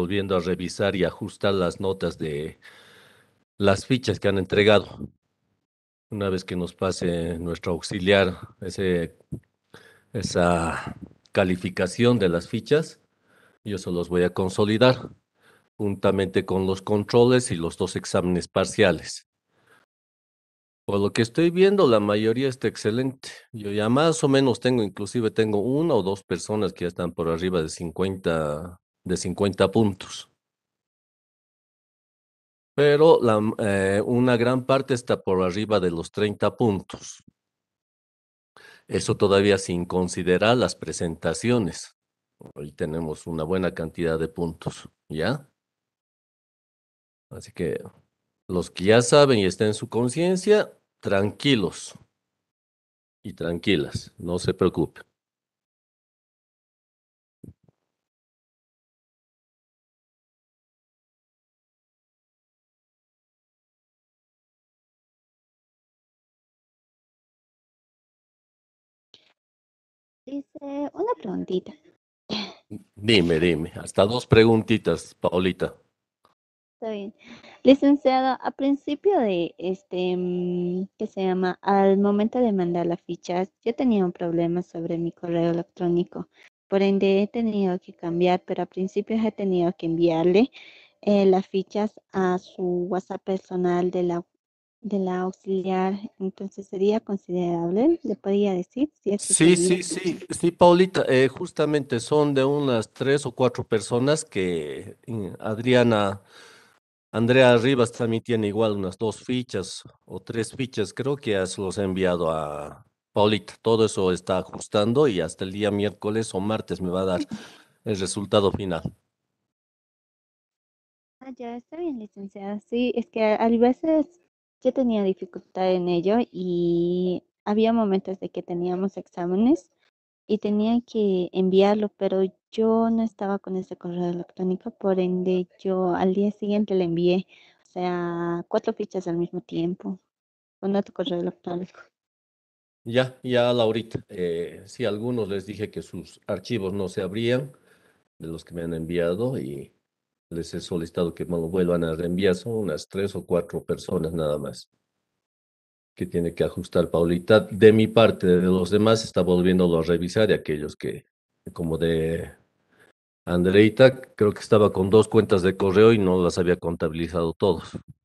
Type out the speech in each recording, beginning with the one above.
volviendo a revisar y ajustar las notas de las fichas que han entregado. Una vez que nos pase nuestro auxiliar ese, esa calificación de las fichas, yo se los voy a consolidar juntamente con los controles y los dos exámenes parciales. Por lo que estoy viendo, la mayoría está excelente. Yo ya más o menos tengo, inclusive tengo una o dos personas que ya están por arriba de 50 de 50 puntos. Pero eh, una gran parte está por arriba de los 30 puntos. Eso todavía sin considerar las presentaciones. Hoy tenemos una buena cantidad de puntos, ¿ya? Así que los que ya saben y estén en su conciencia, tranquilos y tranquilas, no se preocupen. Dice una preguntita. Dime, dime. Hasta dos preguntitas, Paulita. Está bien. Licenciado, a principio de este, mm, que se llama? Al momento de mandar las fichas, yo tenía un problema sobre mi correo electrónico. Por ende, he tenido que cambiar, pero a principio he tenido que enviarle eh, las fichas a su WhatsApp personal de la de la auxiliar, entonces sería considerable, le podría decir. Si es sí, sí, sí, sí, Paulita, eh, justamente son de unas tres o cuatro personas que eh, Adriana, Andrea Rivas también tiene igual unas dos fichas o tres fichas, creo que has los enviado a Paulita. Todo eso está ajustando y hasta el día miércoles o martes me va a dar el resultado final. Ah, ya está bien, licenciada. Sí, es que a veces yo tenía dificultad en ello y había momentos de que teníamos exámenes y tenía que enviarlo, pero yo no estaba con ese correo electrónico, por ende yo al día siguiente le envié, o sea, cuatro fichas al mismo tiempo con otro correo electrónico. Ya, ya, Laurita. Eh, sí, a algunos les dije que sus archivos no se abrían, de los que me han enviado, y les he solicitado que me lo vuelvan a reenviar, son unas tres o cuatro personas nada más que tiene que ajustar Paulita. De mi parte, de los demás, está volviéndolo a revisar y aquellos que, como de Andreita, creo que estaba con dos cuentas de correo y no las había contabilizado todos,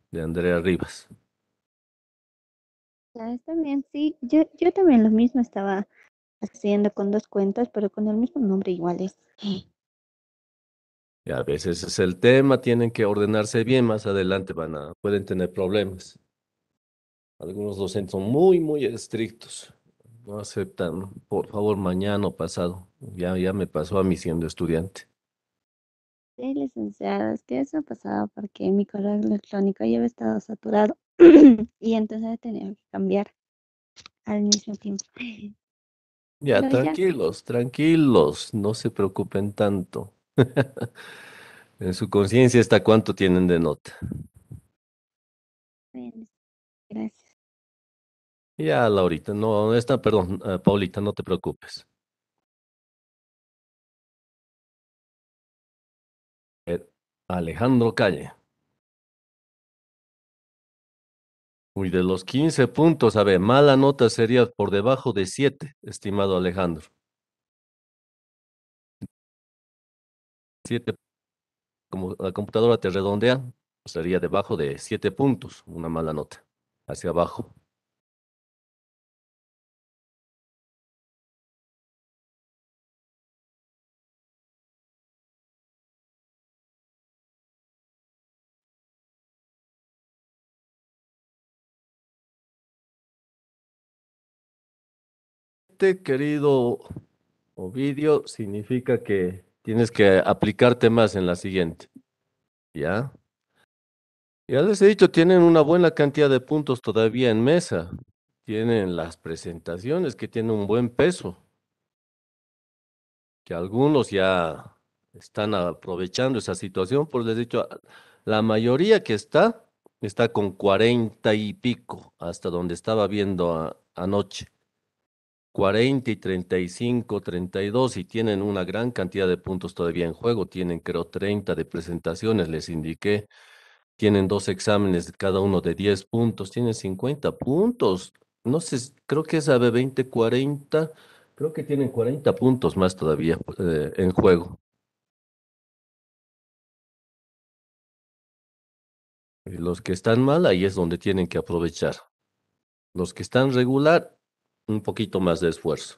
de Andrea Rivas. también sí, yo, yo también lo mismo estaba haciendo con dos cuentas, pero con el mismo nombre iguales. Eh, y a veces es el tema, tienen que ordenarse bien, más adelante van a, pueden tener problemas. Algunos docentes son muy, muy estrictos. No aceptan, por favor, mañana o pasado. Ya, ya me pasó a mí siendo estudiante. Sí, licenciada, es que eso ha pasado porque mi correo electrónico ya había estado saturado y entonces he tenido que cambiar al mismo tiempo. Ya, tranquilos, tranquilos, no se preocupen tanto. en su conciencia está cuánto tienen de nota. Gracias. Ya, Laurita, no, esta, perdón, eh, Paulita, no te preocupes. Eh, Alejandro Calle. Uy, de los 15 puntos, a ver, mala nota sería por debajo de 7, estimado Alejandro. siete como la computadora te redondea, estaría debajo de siete puntos, una mala nota, hacia abajo. Este querido Ovidio significa que Tienes que aplicarte más en la siguiente. ¿Ya? Ya les he dicho, tienen una buena cantidad de puntos todavía en mesa. Tienen las presentaciones que tienen un buen peso. Que algunos ya están aprovechando esa situación, Por pues les he dicho, la mayoría que está, está con cuarenta y pico, hasta donde estaba viendo anoche. 40 y 35, 32 y tienen una gran cantidad de puntos todavía en juego. Tienen creo 30 de presentaciones, les indiqué. Tienen dos exámenes, cada uno de 10 puntos. Tienen 50 puntos. No sé, creo que es AB20, 40. Creo que tienen 40 puntos más todavía eh, en juego. los que están mal, ahí es donde tienen que aprovechar. Los que están regular, un poquito más de esfuerzo.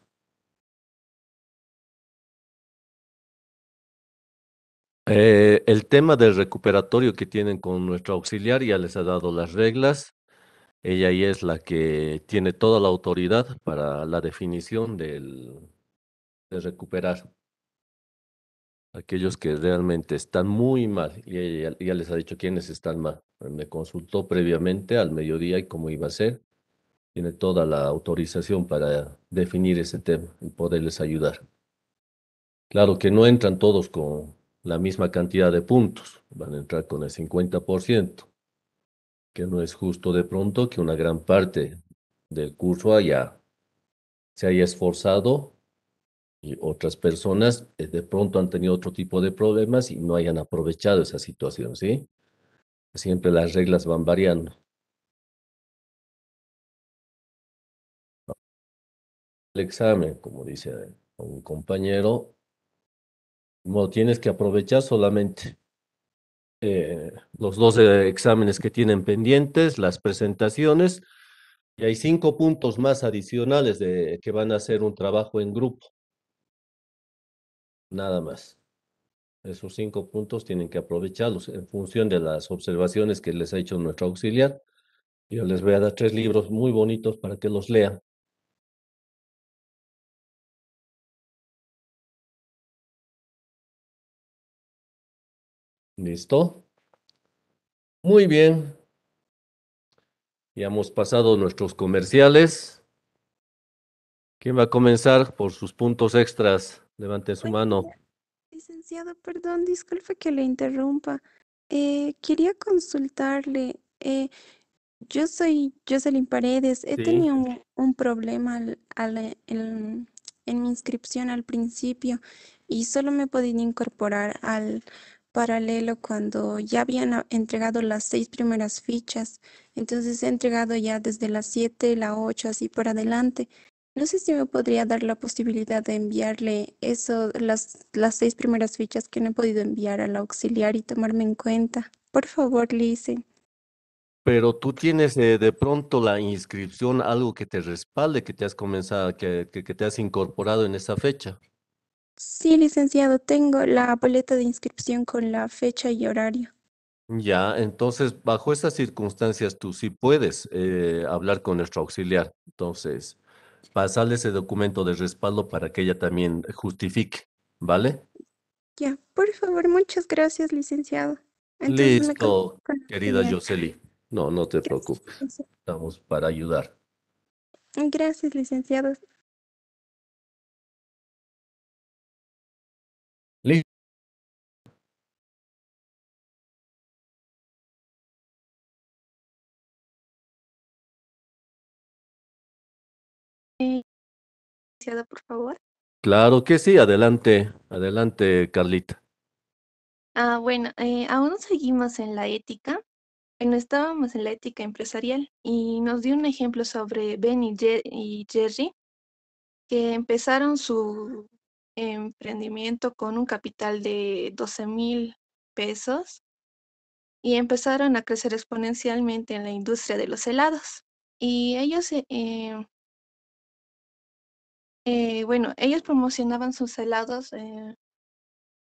Eh, el tema del recuperatorio que tienen con nuestro auxiliar ya les ha dado las reglas. Ella ahí es la que tiene toda la autoridad para la definición del, de recuperar. Aquellos que realmente están muy mal, y ella ya les ha dicho quiénes están mal. Me consultó previamente al mediodía y cómo iba a ser tiene toda la autorización para definir ese tema y poderles ayudar. Claro que no entran todos con la misma cantidad de puntos, van a entrar con el 50%, que no es justo de pronto que una gran parte del curso haya, se haya esforzado y otras personas eh, de pronto han tenido otro tipo de problemas y no hayan aprovechado esa situación, ¿sí? Siempre las reglas van variando. el examen, como dice eh, un compañero, no tienes que aprovechar solamente eh, los dos exámenes que tienen pendientes, las presentaciones, y hay cinco puntos más adicionales de que van a hacer un trabajo en grupo. Nada más. Esos cinco puntos tienen que aprovecharlos en función de las observaciones que les ha hecho nuestro auxiliar. Yo les voy a dar tres libros muy bonitos para que los lean. ¿Listo? Muy bien. Ya hemos pasado nuestros comerciales. ¿Quién va a comenzar por sus puntos extras? Levante su mano. Licenciado, perdón, disculpe que le interrumpa. Eh, quería consultarle. Eh, yo soy Jocelyn Paredes. He tenido un, problema en mi inscripción al principio y solo me podido incorporar al paralelo cuando ya habían entregado las seis primeras fichas, entonces he entregado ya desde las siete, la ocho, así por adelante. No sé si me podría dar la posibilidad de enviarle eso, las, las seis primeras fichas que no he podido enviar al auxiliar y tomarme en cuenta. Por favor, Lice. Pero tú tienes eh, de pronto la inscripción, algo que te respalde, que te has comenzado, que te has incorporado en esa fecha. Sí, licenciado, tengo la boleta de inscripción con la fecha y horario. Ya, entonces, bajo esas circunstancias, tú sí puedes eh, hablar con nuestro auxiliar. Entonces, pasarle ese documento de respaldo para que ella también justifique, ¿vale? Ya, por favor, muchas gracias, licenciado. Listo, querida Yoseli. No, no te preocupes. Estamos para ayudar. Gracias, licenciado. por favor? Claro que sí, adelante, adelante, Carlita. Ah, bueno, eh, aún seguimos en la ética. Bueno, estábamos en la ética empresarial y nos dio un ejemplo sobre Ben y, Jerry, que empezaron su emprendimiento con un capital de 12 mil pesos y empezaron a crecer exponencialmente en la industria de los helados. Y ellos eh, eh, bueno, ellos promocionaban sus helados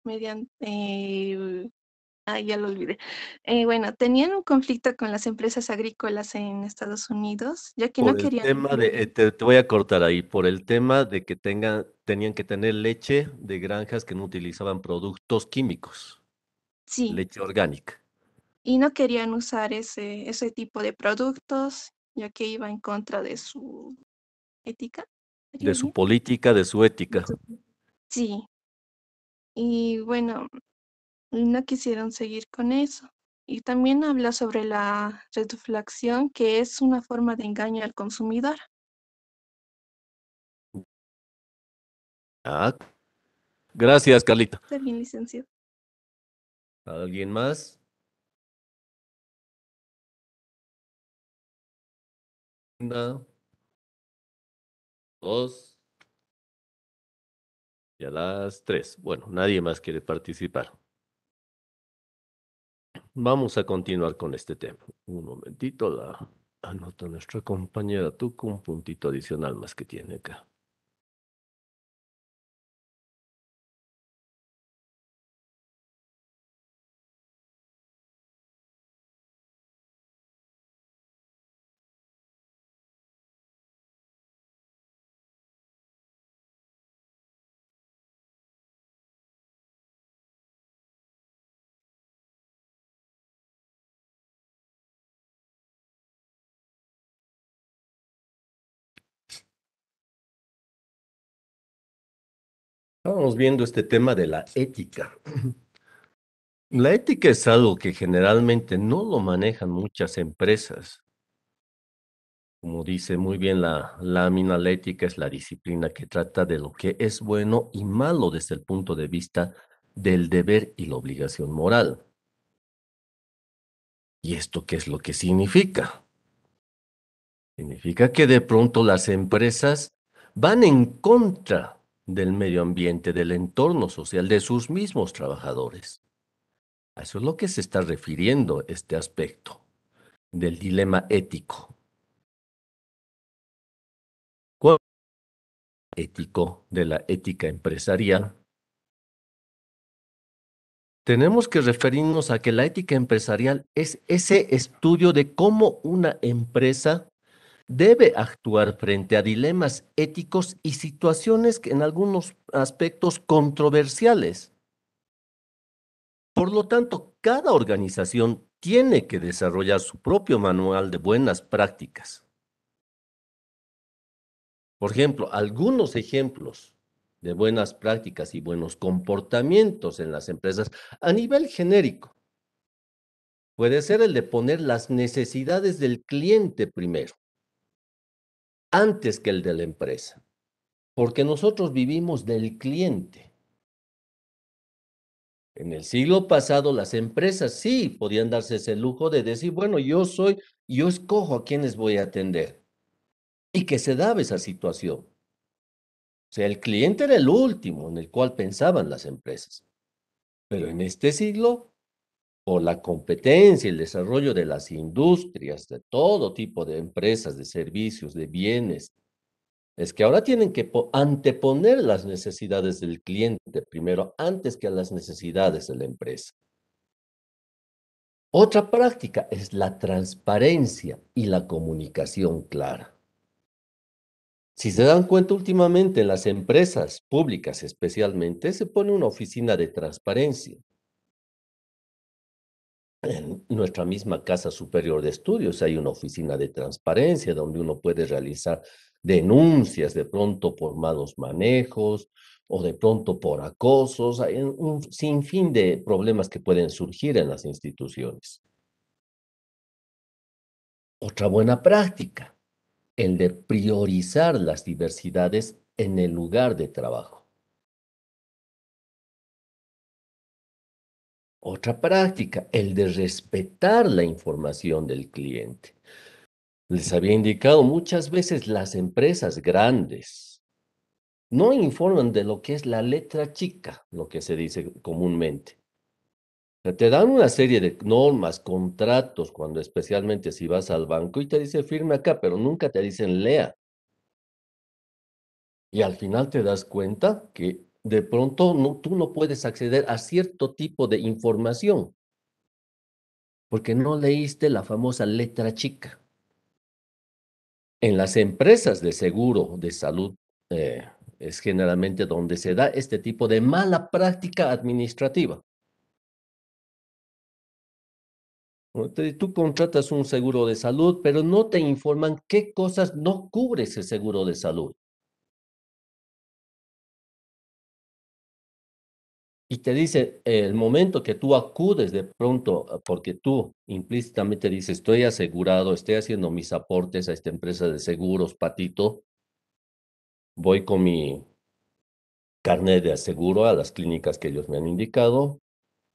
mediante... Eh, eh ya lo olvidé. Eh, bueno, tenían un conflicto con las empresas agrícolas en Estados Unidos, ya que por no el querían... Tema de, te, voy a cortar ahí, por el tema de que tengan, tenían que tener leche de granjas que no utilizaban productos químicos. Sí. Leche orgánica. Y no querían usar ese, ese tipo de productos, ya que iba en contra de su ética de su política, de su ética. Sí. Y bueno, no quisieron seguir con eso. Y también habla sobre la retuflación, que es una forma de engaño al consumidor. Ah, gracias, Carlita. Está bien, licenciado. ¿Alguien más? No dos y a las tres. Bueno, nadie más quiere participar. Vamos a continuar con este tema. Un momentito, la anota nuestra compañera Tuco un puntito adicional más que tiene acá. estábamos viendo este tema de la ética. La ética es algo que generalmente no lo manejan muchas empresas. Como dice muy bien la lámina, la ética es la disciplina que trata de lo que es bueno y malo desde el punto de vista del deber y la obligación moral. ¿Y esto qué es lo que significa? Significa que de pronto las empresas van en contra del medio ambiente, del entorno social, de sus mismos trabajadores. A eso es lo que se está refiriendo este aspecto del dilema ético. ¿Cuál ético de la ética empresarial? Tenemos que referirnos a que la ética empresarial es ese estudio de cómo una empresa debe actuar frente a dilemas éticos y situaciones que en algunos aspectos controversiales. Por lo tanto, cada organización tiene que desarrollar su propio manual de buenas prácticas. Por ejemplo, algunos ejemplos de buenas prácticas y buenos comportamientos en las empresas a nivel genérico. Puede ser el de poner las necesidades del cliente primero antes que el de la empresa, porque nosotros vivimos del cliente. En el siglo pasado las empresas sí podían darse ese lujo de decir, bueno, yo soy, yo escojo a quienes voy a atender. Y que se daba esa situación. O sea, el cliente era el último en el cual pensaban las empresas. Pero en este siglo o la competencia y el desarrollo de las industrias, de todo tipo de empresas, de servicios, de bienes, es que ahora tienen que anteponer las necesidades del cliente primero antes que a las necesidades de la empresa. Otra práctica es la transparencia y la comunicación clara. Si se dan cuenta últimamente en las empresas públicas especialmente, se pone una oficina de transparencia en nuestra misma Casa Superior de Estudios hay una oficina de transparencia donde uno puede realizar denuncias de pronto por malos manejos o de pronto por acosos, hay un sinfín de problemas que pueden surgir en las instituciones. Otra buena práctica, el de priorizar las diversidades en el lugar de trabajo. Otra práctica, el de respetar la información del cliente. Les había indicado muchas veces las empresas grandes no informan de lo que es la letra chica, lo que se dice comúnmente. Te dan una serie de normas, contratos, cuando especialmente si vas al banco y te dice firme acá, pero nunca te dicen lea. Y al final te das cuenta que de pronto tú no puedes acceder a cierto tipo de información porque no leíste la famosa letra chica. En las empresas de seguro de salud eh, es generalmente donde se da este tipo de mala práctica administrativa. Tú contratas un seguro de salud, pero no te informan qué cosas no cubre ese seguro de salud. Y te dice, el momento que tú acudes de pronto, eh, porque tú implícitamente dices, estoy asegurado, estoy haciendo mis aportes a esta empresa de seguros, patito, voy con mi carnet de aseguro a las clínicas que ellos me han indicado.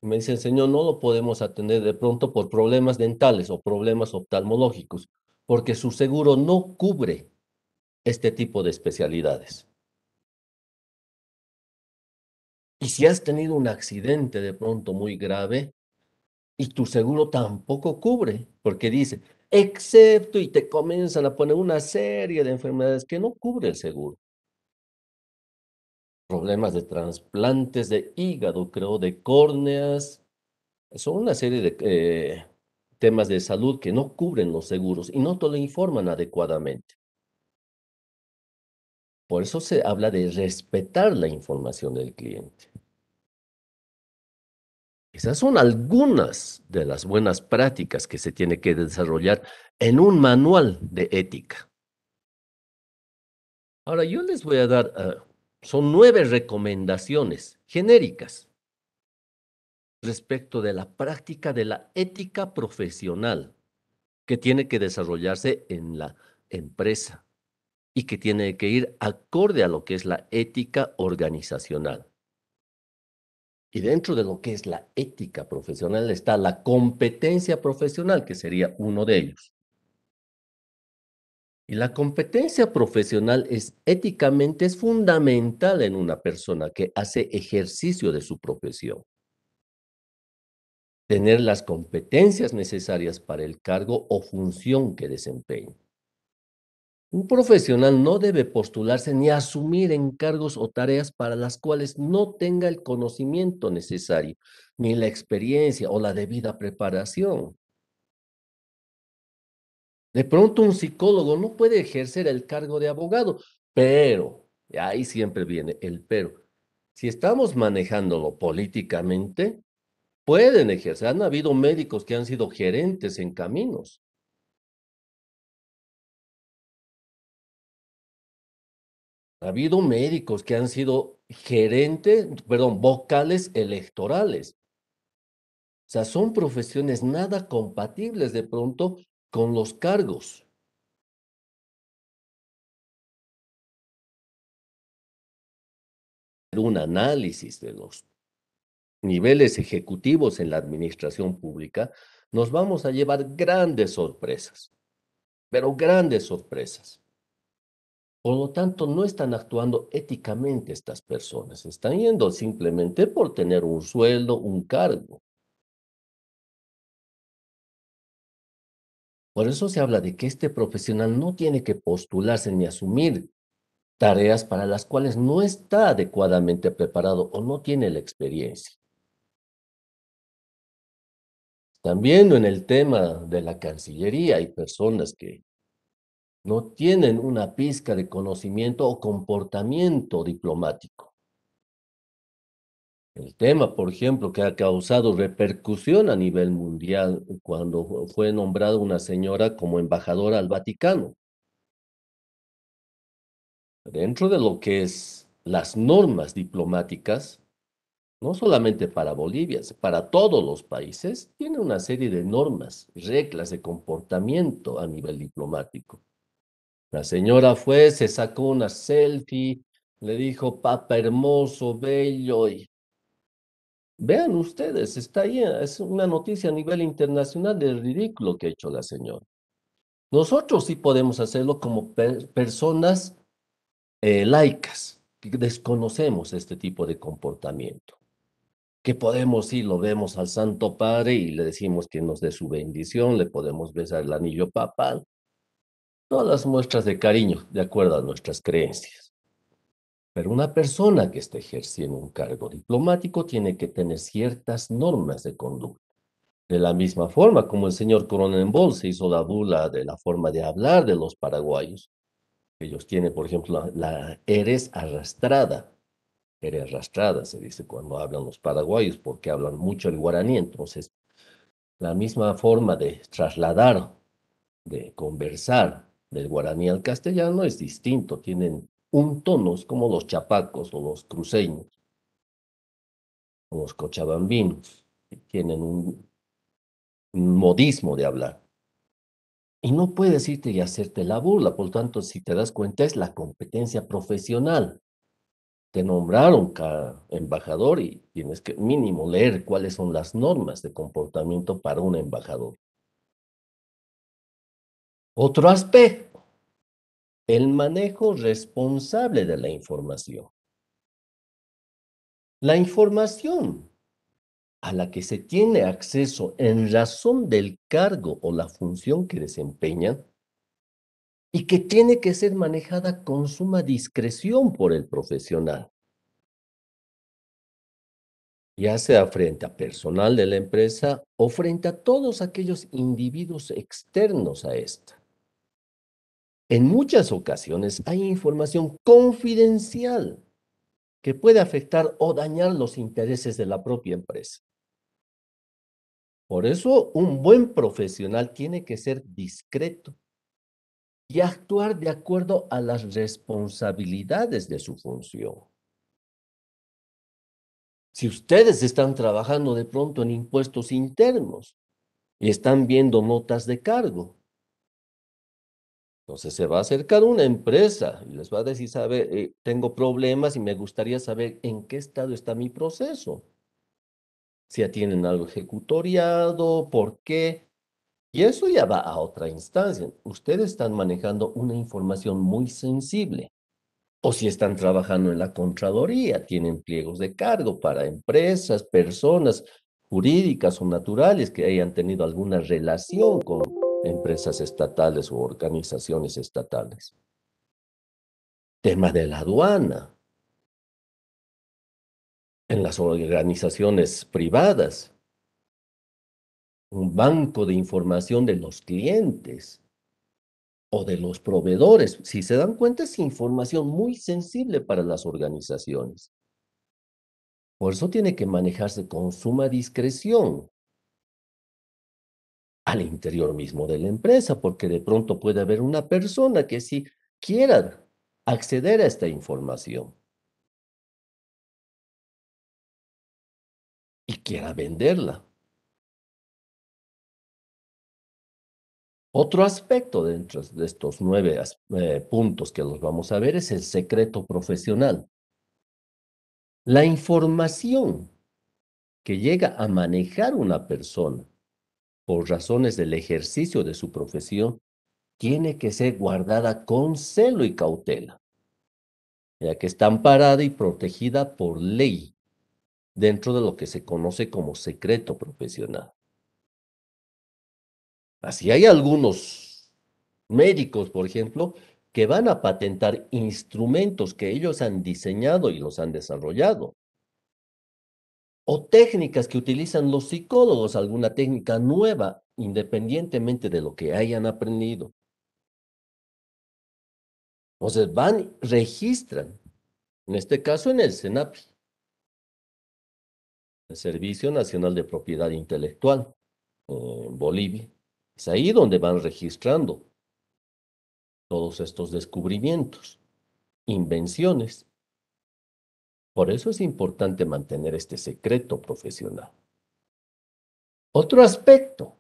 Y me dicen, señor, no lo podemos atender de pronto por problemas dentales o problemas oftalmológicos, porque su seguro no cubre este tipo de especialidades. Y si has tenido un accidente de pronto muy grave y tu seguro tampoco cubre, porque dice, excepto y te comienzan a poner una serie de enfermedades que no cubre el seguro. Problemas de trasplantes de hígado, creo, de córneas. Son una serie de eh, temas de salud que no cubren los seguros y no te lo informan adecuadamente. Por eso se habla de respetar la información del cliente. Esas son algunas de las buenas prácticas que se tiene que desarrollar en un manual de ética. Ahora yo les voy a dar, ah, son nueve recomendaciones genéricas respecto de la práctica de la ética profesional que tiene que desarrollarse en la empresa y que tiene que ir acorde a lo que es la ética organizacional. Y dentro de lo que es la ética profesional está la competencia profesional, que sería uno de ellos. Y la competencia profesional es éticamente es fundamental en una persona que hace ejercicio de su profesión. Tener las competencias necesarias para el cargo o función que desempeña. Un profesional no debe postularse ni asumir encargos o tareas para las cuales no tenga el conocimiento necesario, ni la experiencia o la debida preparación. De pronto un psicólogo no puede ejercer el cargo de abogado, pero, y ahí siempre viene el pero, si estamos manejándolo políticamente, pueden ejercer. Han habido médicos que han sido gerentes en caminos Ha habido médicos que han sido gerentes, perdón, vocales electorales. O sea, son profesiones nada compatibles de pronto con los cargos. Un análisis de los niveles ejecutivos en la administración pública, nos vamos a llevar grandes sorpresas, pero grandes sorpresas. Por lo tanto, no están actuando éticamente estas personas, están yendo simplemente por tener un sueldo, un cargo. Por eso se habla de que este profesional no tiene que postularse ni asumir tareas para las cuales no está adecuadamente preparado o no tiene la experiencia. También en el tema de la Cancillería hay personas que no tienen una pizca de conocimiento o comportamiento diplomático. El tema, por ejemplo, que ha causado repercusión a nivel mundial cuando fue nombrada una señora como embajadora al Vaticano. Dentro de lo que es las normas diplomáticas, no solamente para Bolivia, para todos los países, tiene una serie de normas, reglas de comportamiento a nivel diplomático. La señora fue, se sacó una selfie, le dijo, papa hermoso, bello. Y... Vean ustedes, está ahí, es una noticia a nivel internacional del ridículo que ha hecho la señora. Nosotros sí podemos hacerlo como personas eh, laicas, que desconocemos este tipo de comportamiento. Que podemos sí, lo vemos al Santo Padre y le decimos que nos dé su bendición, le podemos besar el anillo papal, todas las muestras de cariño de acuerdo a nuestras creencias. Pero una persona que está ejerciendo un cargo diplomático tiene que tener ciertas normas de conducta. De la misma forma como el señor Coronel se hizo la bula de la forma de hablar de los paraguayos. Ellos tienen, por ejemplo, la eres arrastrada. Eres arrastrada, se dice cuando hablan los paraguayos, porque hablan mucho el guaraní. Entonces, la misma forma de trasladar, de conversar, del guaraní al castellano es distinto, tienen un tonos como los chapacos o los cruceños, o los cochabambinos, tienen un, un modismo de hablar. Y no puedes irte y hacerte la burla, por lo tanto, si te das cuenta, es la competencia profesional. Te nombraron cada embajador y tienes que mínimo leer cuáles son las normas de comportamiento para un embajador. Otro aspecto, el manejo responsable de la información. La información a la que se tiene acceso en razón del cargo o la función que desempeña y que tiene que ser manejada con suma discreción por el profesional, ya sea frente a personal de la empresa o frente a todos aquellos individuos externos a esta. En muchas ocasiones hay información confidencial que puede afectar o dañar los intereses de la propia empresa. Por eso, un buen profesional tiene que ser discreto y actuar de acuerdo a las responsabilidades de su función. Si ustedes están trabajando de pronto en impuestos internos y están viendo notas de cargo, entonces se va a acercar una empresa y les va a decir, sabe, eh, tengo problemas y me gustaría saber en qué estado está mi proceso. Si ya tienen algo ejecutoriado, por qué. Y eso ya va a otra instancia. Ustedes están manejando una información muy sensible. O si están trabajando en la contradoría, tienen pliegos de cargo para empresas, personas jurídicas o naturales que hayan tenido alguna relación con empresas estatales o organizaciones estatales. Tema de la aduana. En las organizaciones privadas. Un banco de información de los clientes o de los proveedores. Si se dan cuenta, es información muy sensible para las organizaciones. Por eso tiene que manejarse con suma discreción, al interior mismo de la empresa, porque de pronto puede haber una persona que sí quiera acceder a esta información y quiera venderla. Otro aspecto dentro de estos nueve eh, puntos que los vamos a ver es el secreto profesional. La información que llega a manejar una persona por razones del ejercicio de su profesión, tiene que ser guardada con celo y cautela, ya que está amparada y protegida por ley dentro de lo que se conoce como secreto profesional. Así hay algunos médicos, por ejemplo, que van a patentar instrumentos que ellos han diseñado y los han desarrollado o técnicas que utilizan los psicólogos, alguna técnica nueva, independientemente de lo que hayan aprendido. O sea, van, registran, en este caso en el CENAPI, el Servicio Nacional de Propiedad Intelectual, en Bolivia. Es ahí donde van registrando todos estos descubrimientos, invenciones, por eso es importante mantener este secreto profesional. Otro aspecto,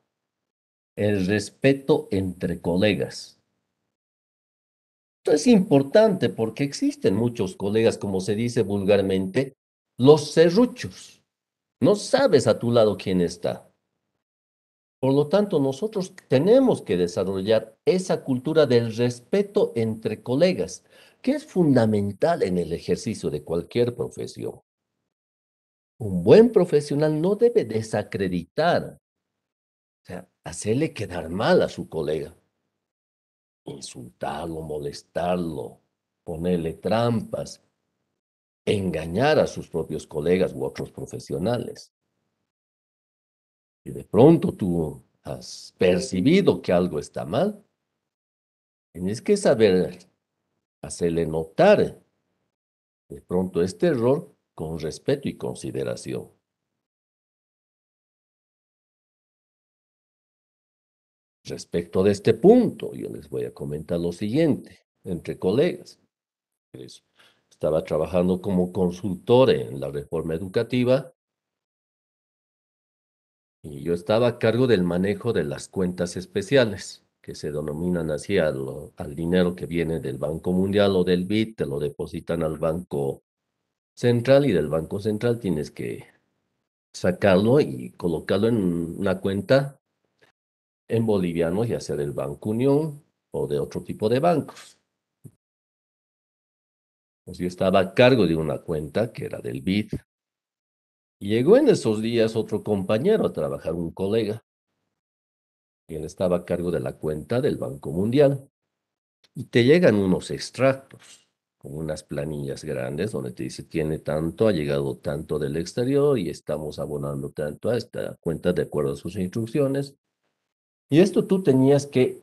el respeto entre colegas. Esto es importante porque existen muchos colegas, como se dice vulgarmente, los serruchos. No sabes a tu lado quién está. Por lo tanto, nosotros tenemos que desarrollar esa cultura del respeto entre colegas, que es fundamental en el ejercicio de cualquier profesión. Un buen profesional no debe desacreditar, o sea, hacerle quedar mal a su colega, insultarlo, molestarlo, ponerle trampas, engañar a sus propios colegas u otros profesionales. Y de pronto tú has percibido que algo está mal, tienes que saber hacerle notar de pronto este error con respeto y consideración. Respecto de este punto, yo les voy a comentar lo siguiente, entre colegas. Pues, estaba trabajando como consultor en la reforma educativa y yo estaba a cargo del manejo de las cuentas especiales que se denominan así al, dinero que viene del Banco Mundial o del BID, te lo depositan al Banco Central y del Banco Central tienes que sacarlo y colocarlo en una cuenta en bolivianos, ya sea del Banco Unión o de otro tipo de bancos. Pues yo estaba a cargo de una cuenta que era del BID. Llegó en esos días otro compañero a trabajar, un colega, quien estaba a cargo de la cuenta del Banco Mundial. Y te llegan unos extractos con unas planillas grandes donde te dice tiene tanto, ha llegado tanto del exterior y estamos abonando tanto a esta cuenta de acuerdo a sus instrucciones. Y esto tú tenías que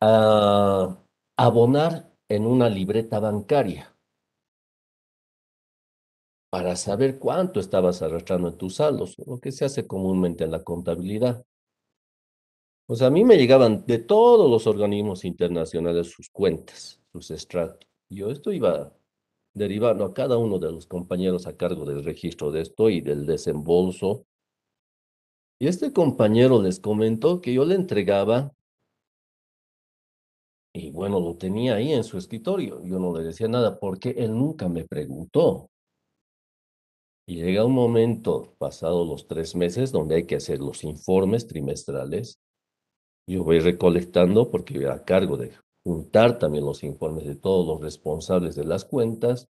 ah, abonar en una libreta bancaria para saber cuánto estabas arrastrando en tus saldos, lo que se hace comúnmente en la contabilidad. O sea, a mí me llegaban de todos los organismos internacionales sus cuentas, sus estratos. Yo esto iba derivando a cada uno de los compañeros a cargo del registro de esto y del desembolso. Y este compañero les comentó que yo le entregaba, y bueno, lo tenía ahí en su escritorio. Yo no le decía nada porque él nunca me preguntó. Y llega un momento, pasados los tres meses, donde hay que hacer los informes trimestrales yo voy recolectando porque voy a cargo de juntar también los informes de todos los responsables de las cuentas.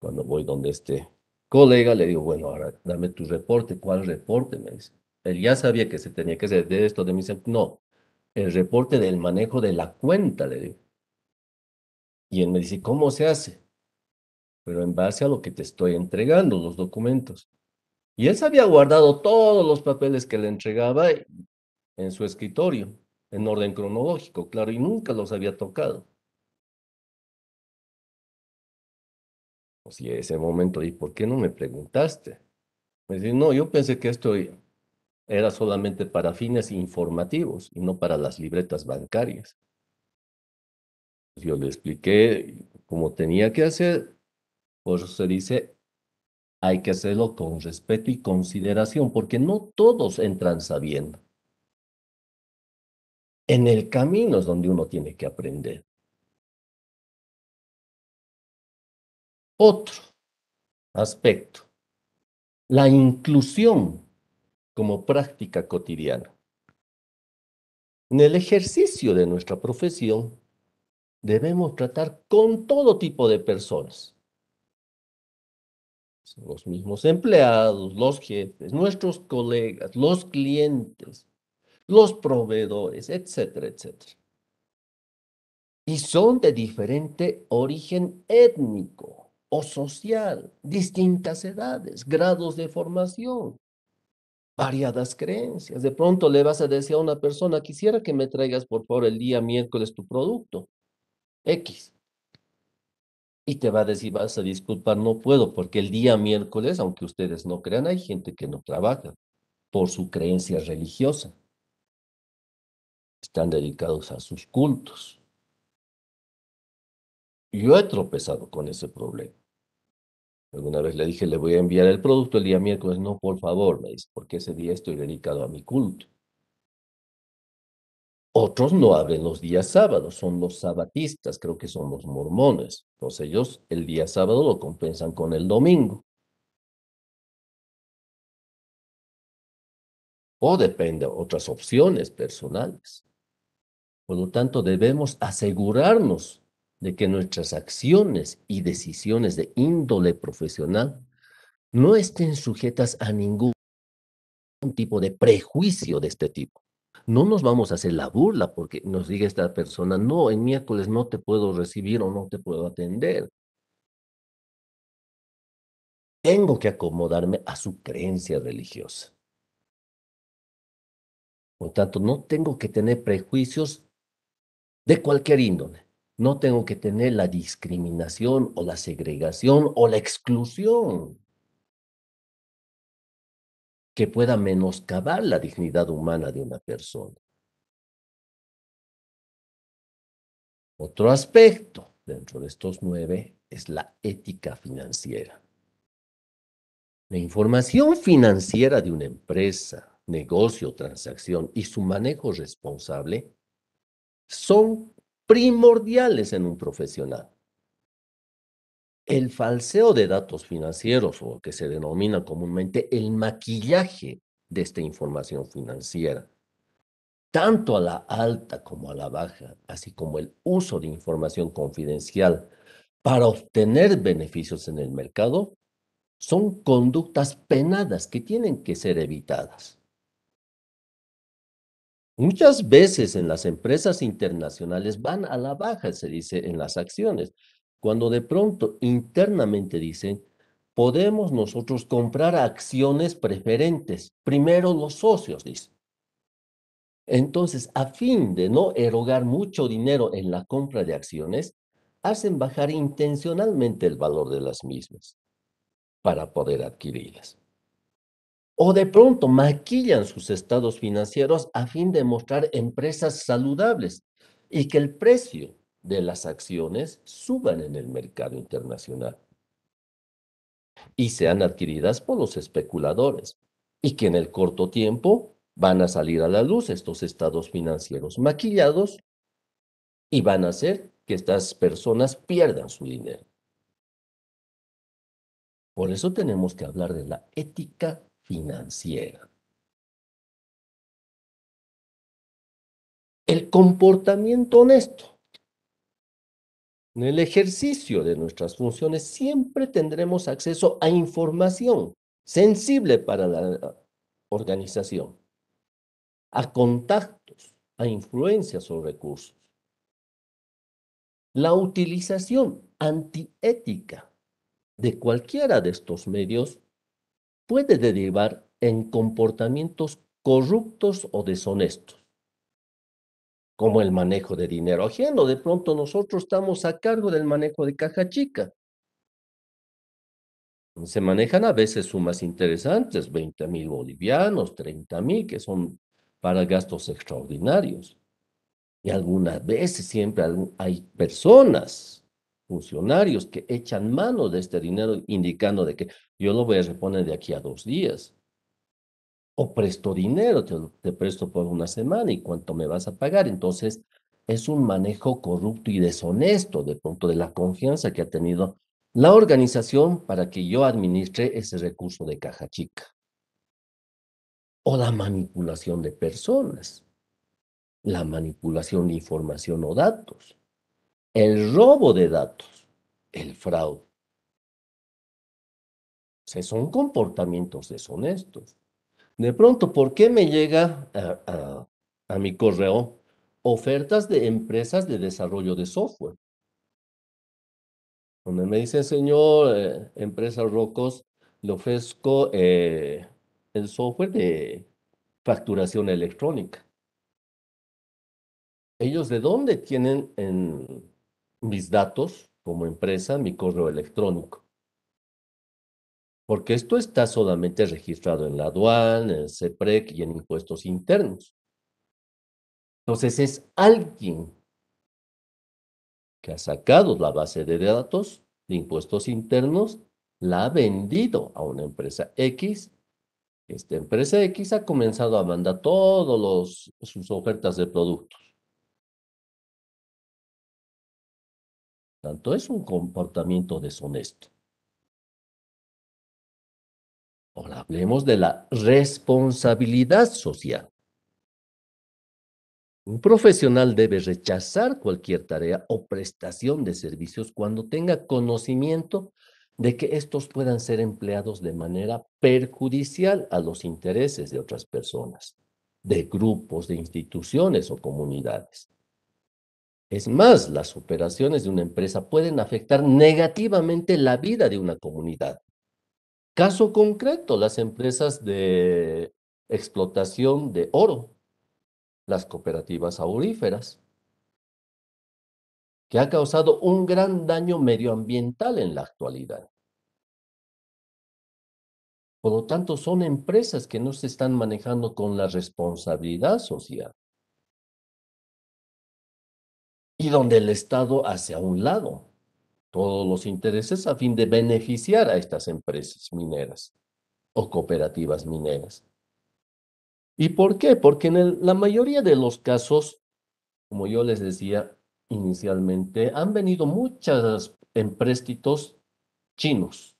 Cuando voy donde este colega, le digo, bueno, ahora dame tu reporte. ¿Cuál reporte? Me dice. Él ya sabía que se tenía que hacer de esto, de mí. No, el reporte del manejo de la cuenta, le digo. Y él me dice, ¿cómo se hace? Pero en base a lo que te estoy entregando, los documentos. Y él se había guardado todos los papeles que le entregaba en su escritorio en orden cronológico, claro, y nunca los había tocado. O si sea, ese momento, ¿y por qué no me preguntaste? Me dice, no, yo pensé que esto era solamente para fines informativos y no para las libretas bancarias. Pues yo le expliqué cómo tenía que hacer, por eso se dice, hay que hacerlo con respeto y consideración, porque no todos entran sabiendo. En el camino es donde uno tiene que aprender. Otro aspecto, la inclusión como práctica cotidiana. En el ejercicio de nuestra profesión debemos tratar con todo tipo de personas. Los mismos empleados, los jefes, nuestros colegas, los clientes, los proveedores, etcétera, etcétera. Y son de diferente origen étnico o social, distintas edades, grados de formación, variadas creencias. De pronto le vas a decir a una persona, quisiera que me traigas por favor el día miércoles tu producto X. Y te va a decir, vas a disculpar, no puedo, porque el día miércoles, aunque ustedes no crean, hay gente que no trabaja por su creencia religiosa están dedicados a sus cultos. Yo he tropezado con ese problema. Alguna vez le dije, le voy a enviar el producto el día miércoles. No, por favor, me dice, porque ese día estoy dedicado a mi culto. Otros no abren los días sábados, son los sabatistas, creo que son los mormones. Entonces ellos el día sábado lo compensan con el domingo. O depende de otras opciones personales. Por lo tanto, debemos asegurarnos de que nuestras acciones y decisiones de índole profesional no estén sujetas a ningún tipo de prejuicio de este tipo. No nos vamos a hacer la burla porque nos diga esta persona, no, en miércoles no te puedo recibir o no te puedo atender. Tengo que acomodarme a su creencia religiosa. Por tanto, no tengo que tener prejuicios de cualquier índole. No tengo que tener la discriminación o la segregación o la exclusión que pueda menoscabar la dignidad humana de una persona. Otro aspecto dentro de estos nueve es la ética financiera. La información financiera de una empresa, negocio, transacción y su manejo responsable son primordiales en un profesional. El falseo de datos financieros, o que se denomina comúnmente el maquillaje de esta información financiera, tanto a la alta como a la baja, así como el uso de información confidencial para obtener beneficios en el mercado, son conductas penadas que tienen que ser evitadas. Muchas veces en las empresas internacionales van a la baja, se dice en las acciones, cuando de pronto internamente dicen, podemos nosotros comprar acciones preferentes, primero los socios, dice. Entonces, a fin de no erogar mucho dinero en la compra de acciones, hacen bajar intencionalmente el valor de las mismas para poder adquirirlas. O de pronto maquillan sus estados financieros a fin de mostrar empresas saludables y que el precio de las acciones suban en el mercado internacional y sean adquiridas por los especuladores y que en el corto tiempo van a salir a la luz estos estados financieros maquillados y van a hacer que estas personas pierdan su dinero. Por eso tenemos que hablar de la ética financiera. El comportamiento honesto. En el ejercicio de nuestras funciones siempre tendremos acceso a información sensible para la organización, a contactos, a influencias o recursos. La utilización antiética de cualquiera de estos medios puede derivar en comportamientos corruptos o deshonestos, como el manejo de dinero ajeno. De pronto nosotros estamos a cargo del manejo de caja chica. Se manejan a veces sumas interesantes, 20 mil bolivianos, 30 mil, que son para gastos extraordinarios. Y algunas veces siempre hay personas funcionarios que echan mano de este dinero indicando de que yo lo voy a reponer de aquí a dos días. O presto dinero, te, presto por una semana y cuánto me vas a pagar. Entonces, es un manejo corrupto y deshonesto de punto de la confianza que ha tenido la organización para que yo administre ese recurso de caja chica. O la manipulación de personas, la manipulación de información o datos el robo de datos, el fraude. O sea, son comportamientos deshonestos. De pronto, ¿por qué me llega a, mi correo ofertas de empresas de desarrollo de software? Donde me dice, señor, eh, empresa Rocos, le ofrezco eh, el software de facturación electrónica. ¿Ellos de dónde tienen en, mis datos como empresa, mi correo electrónico. Porque esto está solamente registrado en la aduan, en el CEPREC e y en impuestos internos. Entonces es alguien que ha sacado la base de datos de impuestos internos, la ha vendido a una empresa X. Esta empresa X ha comenzado a mandar todas sus ofertas de productos tanto es un comportamiento deshonesto. Ahora hablemos de la responsabilidad social. Un profesional debe rechazar cualquier tarea o prestación de servicios cuando tenga conocimiento de que estos puedan ser empleados de manera perjudicial a los intereses de otras personas, de grupos, de instituciones o comunidades. Es más, las operaciones de una empresa pueden afectar negativamente la vida de una comunidad. Caso concreto, las empresas de explotación de oro, las cooperativas auríferas, que ha causado un gran daño medioambiental en la actualidad. Por lo tanto, son empresas que no se están manejando con la responsabilidad social y donde el Estado hace a un lado todos los intereses a fin de beneficiar a estas empresas mineras o cooperativas mineras. ¿Y por qué? Porque en la mayoría de los casos, como yo les decía inicialmente, han venido muchas empréstitos chinos.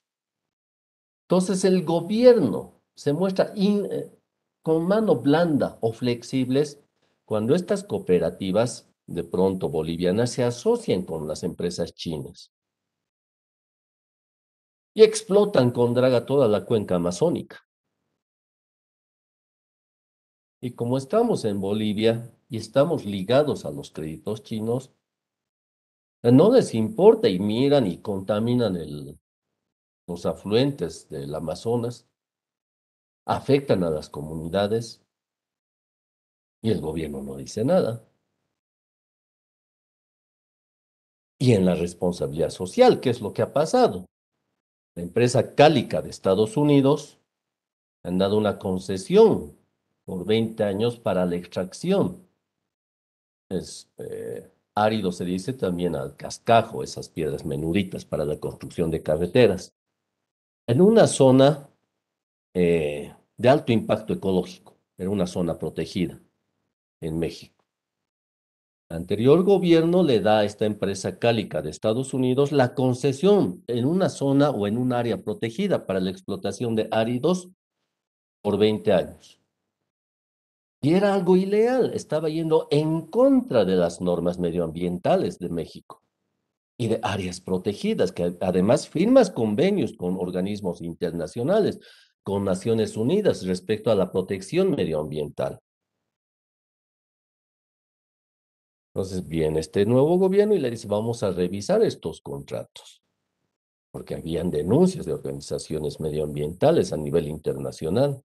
Entonces el gobierno se muestra eh, con mano blanda o flexibles cuando estas cooperativas de pronto bolivianas se asocian con las empresas chinas y explotan con draga toda la cuenca amazónica. Y como estamos en Bolivia y estamos ligados a los créditos chinos, eh, no les importa y miran y contaminan los afluentes del Amazonas, afectan a las comunidades y el gobierno no dice nada. y en la responsabilidad social, ¿qué es lo que ha pasado. La empresa Cálica de Estados Unidos han dado una concesión por 20 años para la extracción. Es, eh, árido se dice también al cascajo, esas piedras menuditas para la construcción de carreteras, en una zona eh, de alto impacto ecológico, en una zona protegida en México anterior gobierno le da a esta empresa cálica de Estados Unidos la concesión en una zona o en un área protegida para la explotación de áridos por 20 años. Y era algo ilegal, estaba yendo en contra de las normas medioambientales de México y de áreas protegidas, que además firmas convenios con organismos internacionales, con Naciones Unidas respecto a la protección medioambiental. Entonces viene este nuevo gobierno y le dice, vamos a revisar estos contratos, porque habían denuncias de organizaciones medioambientales a nivel internacional.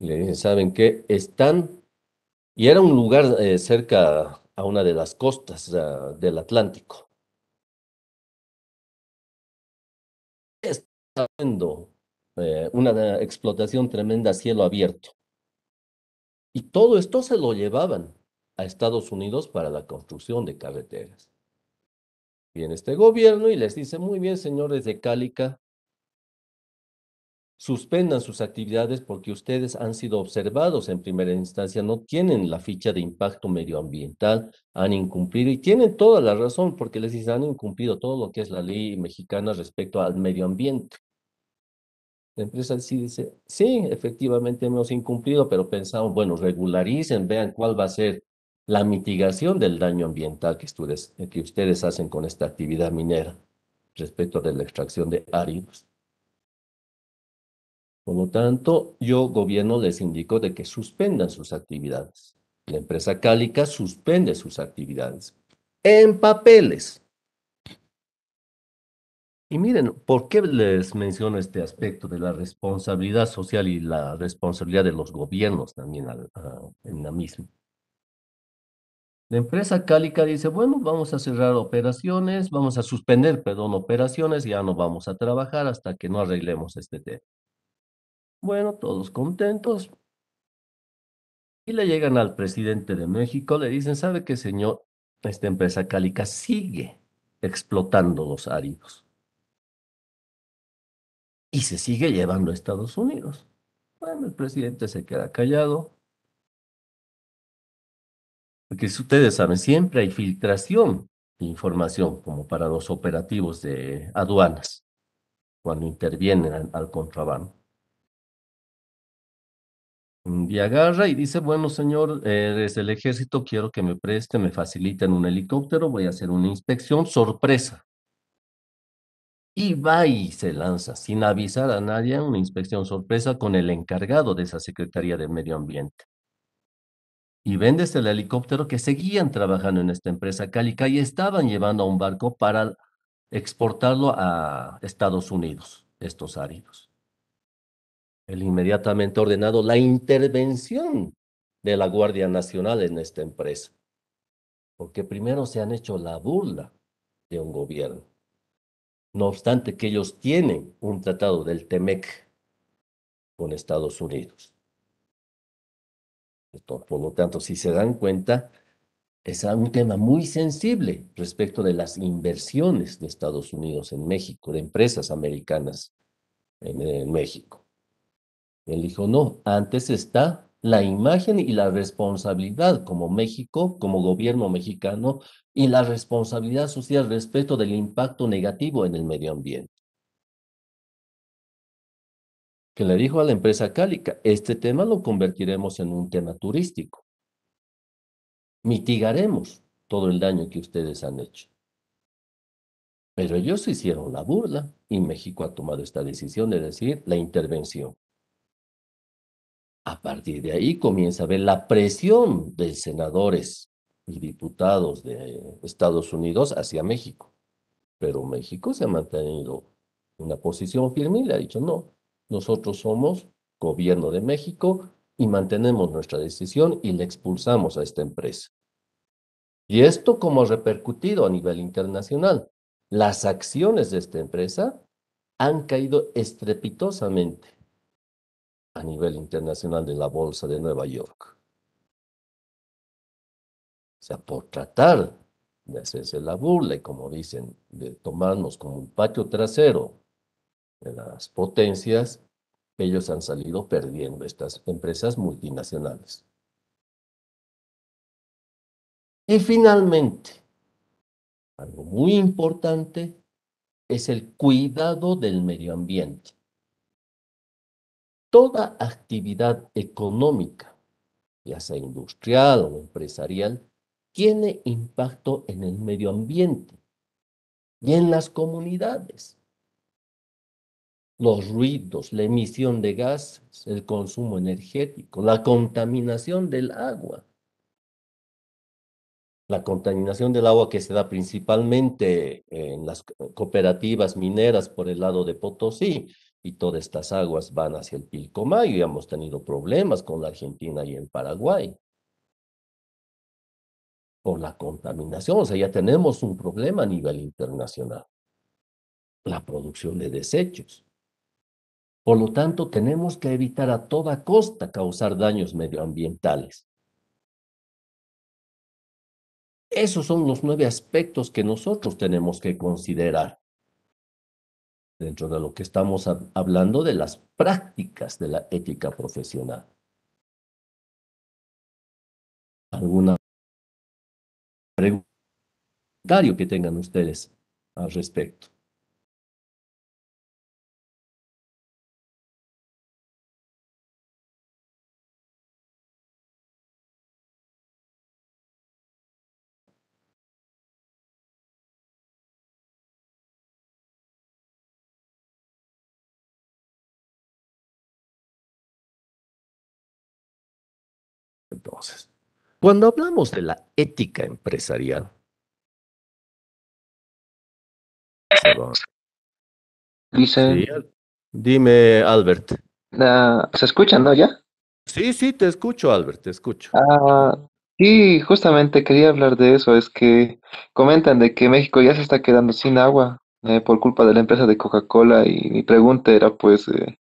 Y le dicen, ¿saben qué? Están, y era un lugar eh, cerca a una de las costas del Atlántico. Está haciendo eh, una explotación tremenda a cielo abierto. Y todo esto se lo llevaban a Estados Unidos para la construcción de carreteras. Viene este gobierno y les dice, muy bien, señores de Cálica, suspendan sus actividades porque ustedes han sido observados en primera instancia, no tienen la ficha de impacto medioambiental, han incumplido y tienen toda la razón porque les dicen, han incumplido todo lo que es la ley mexicana respecto al medio ambiente. La empresa sí dice, sí, efectivamente hemos incumplido, pero pensamos, bueno, regularicen, vean cuál va a ser la mitigación del daño ambiental que ustedes, que ustedes hacen con esta actividad minera respecto de la extracción de áridos. Por lo tanto, yo, gobierno, les indico de que suspendan sus actividades. La empresa cálica suspende sus actividades en papeles. Y miren, ¿por qué les menciono este aspecto de la responsabilidad social y la responsabilidad de los gobiernos también en la misma? La empresa Cálica dice, bueno, vamos a cerrar operaciones, vamos a suspender, perdón, operaciones, ya no vamos a trabajar hasta que no arreglemos este tema. Bueno, todos contentos. Y le llegan al presidente de México, le dicen, ¿sabe qué, señor? Esta empresa Cálica sigue explotando los áridos. Y se sigue llevando a Estados Unidos. Bueno, el presidente se queda callado, porque ustedes saben, siempre hay filtración de información, como para los operativos de aduanas, cuando intervienen al, contrabando. Y agarra y dice, bueno, señor, eres desde el ejército quiero que me preste, me faciliten un helicóptero, voy a hacer una inspección, sorpresa. Y va y se lanza, sin avisar a nadie, una inspección sorpresa con el encargado de esa Secretaría de Medio Ambiente y vendes el helicóptero que seguían trabajando en esta empresa cálica y estaban llevando a un barco para exportarlo a Estados Unidos, estos áridos. El inmediatamente ordenado la intervención de la Guardia Nacional en esta empresa, porque primero se han hecho la burla de un gobierno. No obstante que ellos tienen un tratado del TEMEC con Estados Unidos. Por, lo tanto, si se dan cuenta, es un tema muy sensible respecto de las inversiones de Estados Unidos en México, de empresas americanas en, en, México. Él dijo, no, antes está la imagen y la responsabilidad como México, como gobierno mexicano, y la responsabilidad social respecto del impacto negativo en el medio ambiente que le dijo a la empresa cálica, este tema lo convertiremos en un tema turístico. Mitigaremos todo el daño que ustedes han hecho. Pero ellos hicieron la burla y México ha tomado esta decisión de decir la intervención. A partir de ahí comienza a ver la presión de senadores y diputados de Estados Unidos hacia México. Pero México se ha mantenido en una posición firme y le ha dicho, no, nosotros somos gobierno de México y mantenemos nuestra decisión y le expulsamos a esta empresa. Y esto como ha repercutido a nivel internacional. Las acciones de esta empresa han caído estrepitosamente a nivel internacional de la Bolsa de Nueva York. O sea, por tratar de hacerse la burla y como dicen, de tomarnos como un patio trasero de las potencias, ellos han salido perdiendo estas empresas multinacionales. Y finalmente, algo muy importante es el cuidado del medio ambiente. Toda actividad económica, ya sea industrial o empresarial, tiene impacto en el medio ambiente y en las comunidades los ruidos, la emisión de gases, el consumo energético, la contaminación del agua. La contaminación del agua que se da principalmente en las cooperativas mineras por el lado de Potosí y todas estas aguas van hacia el Pilcomayo y hemos tenido problemas con la Argentina y el Paraguay por la contaminación. O sea, ya tenemos un problema a nivel internacional, la producción de desechos. Por lo tanto, tenemos que evitar a toda costa causar daños medioambientales. Esos son los nueve aspectos que nosotros tenemos que considerar dentro de lo que estamos hablando de las prácticas de la ética profesional. ¿Alguna pregunta que tengan ustedes al respecto? Cuando hablamos de la ética empresarial, Dice. dime, Albert. Ah, ¿Se escuchan, no? ¿Ya? Sí, sí, te escucho, Albert, te escucho. Y ah, sí, justamente quería hablar de eso. Es que comentan de que México ya se está quedando sin agua eh, por culpa de la empresa de Coca-Cola. Y mi pregunta era, pues, eh,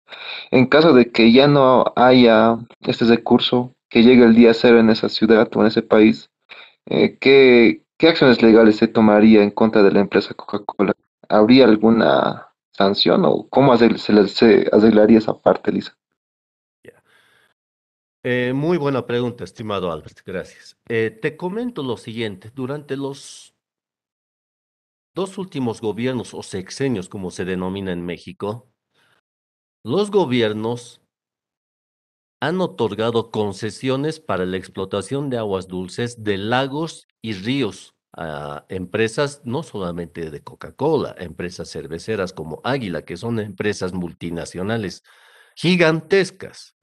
en caso de que ya no haya este recurso, que llegue el día cero en esa ciudad o en ese país, eh, ¿qué, acciones legales se tomaría en contra de la empresa Coca-Cola? ¿Habría alguna sanción o cómo se, se arreglaría esa parte, Lisa? Eh, muy buena pregunta, estimado Albert, gracias. Eh, te comento lo siguiente, durante los dos últimos gobiernos o sexenios, como se denomina en México, los gobiernos han otorgado concesiones para la explotación de aguas dulces de lagos y ríos a empresas no solamente de Coca-Cola, empresas cerveceras como Águila, que son empresas multinacionales gigantescas.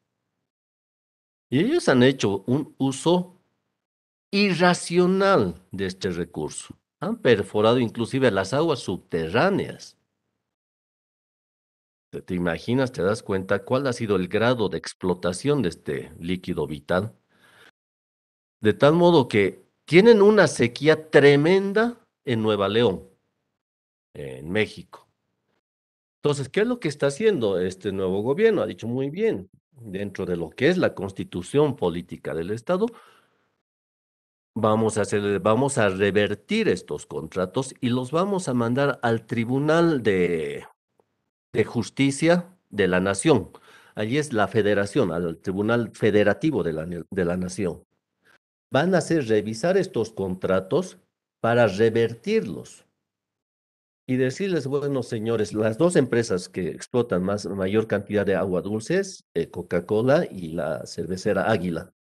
Y ellos han hecho un uso irracional de este recurso. Han perforado inclusive las aguas subterráneas ¿Te, imaginas, te das cuenta cuál ha sido el grado de explotación de este líquido vital? De tal modo que tienen una sequía tremenda en Nueva León, en México. Entonces, ¿qué es lo que está haciendo este nuevo gobierno? Ha dicho muy bien, dentro de lo que es la constitución política del Estado, vamos a, hacer, vamos a revertir estos contratos y los vamos a mandar al tribunal de de Justicia de la Nación. Allí es la federación, al Tribunal Federativo de la, Nación. Van a hacer revisar estos contratos para revertirlos y decirles, bueno, señores, las dos empresas que explotan más, mayor cantidad de agua dulce eh, Coca-Cola y la cervecera Águila.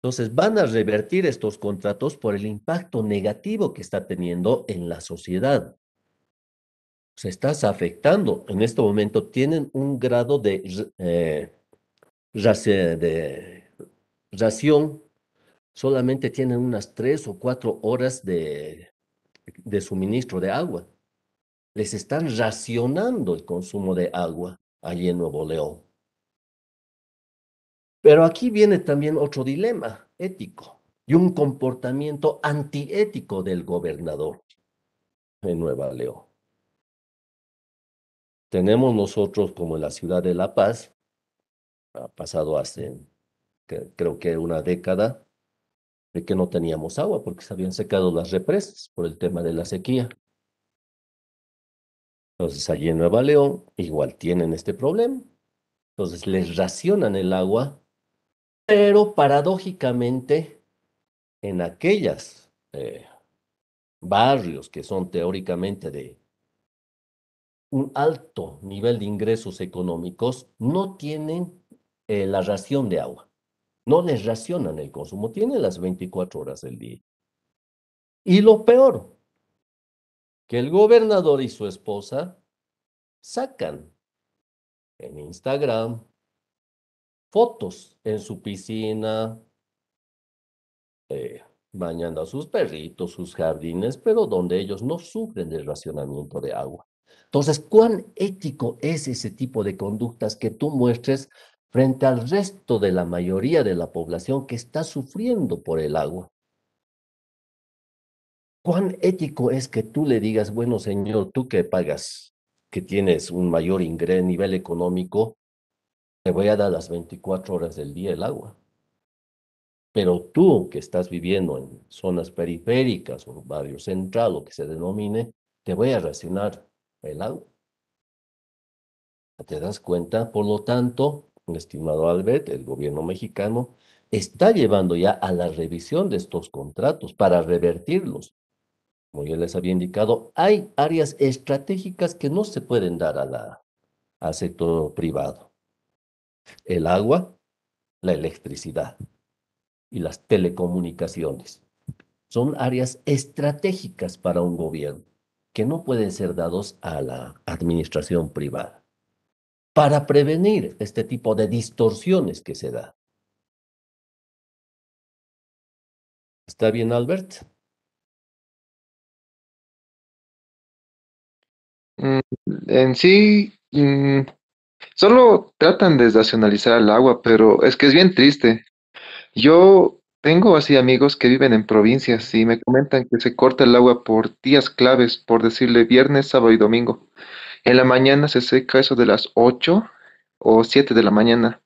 Entonces, van a revertir estos contratos por el impacto negativo que está teniendo en la sociedad se estás afectando en este momento, tienen un grado eh, de, ración, solamente tienen unas tres o cuatro horas de, de suministro de agua. Les están racionando el consumo de agua allí en Nuevo León. Pero aquí viene también otro dilema ético y un comportamiento antiético del gobernador en Nueva León. Tenemos nosotros, como en la ciudad de La Paz, ha pasado hace creo que una década, de que no teníamos agua porque se habían secado las represas por el tema de la sequía. Entonces, allí en Nueva León igual tienen este problema. Entonces, les racionan el agua, pero paradójicamente, en aquellas eh, barrios que son teóricamente de un alto nivel de ingresos económicos no tienen eh, la ración de agua. No les racionan el consumo, tienen las 24 horas del día. Y lo peor, que el gobernador y su esposa sacan en Instagram fotos en su piscina, eh, bañando a sus perritos, sus jardines, pero donde ellos no sufren del racionamiento de agua. Entonces, ¿cuán ético es ese tipo de conductas que tú muestres frente al resto de la mayoría de la población que está sufriendo por el agua? ¿Cuán ético es que tú le digas, bueno, señor, tú que pagas, que tienes un mayor ingreso, nivel económico, te voy a dar las 24 horas del día el agua? Pero tú que estás viviendo en zonas periféricas o barrio central o que se denomine, te voy a racionar el agua. ¿Te das cuenta? Por lo tanto, estimado Albert, el gobierno mexicano está llevando ya a la revisión de estos contratos para revertirlos. Como ya les había indicado, hay áreas estratégicas que no se pueden dar a la, al sector privado. El agua, la electricidad y las telecomunicaciones. Son áreas estratégicas para un gobierno que no pueden ser dados a la administración privada para prevenir este tipo de distorsiones que se da. ¿Está bien, Albert? Mm, en sí, mm, solo tratan de desnacionalizar el agua, pero es que es bien triste. Yo tengo así amigos que viven en provincias y me comentan que se corta el agua por días claves, por decirle viernes, sábado y domingo. En la mañana se seca eso de las 8 o 7 de la mañana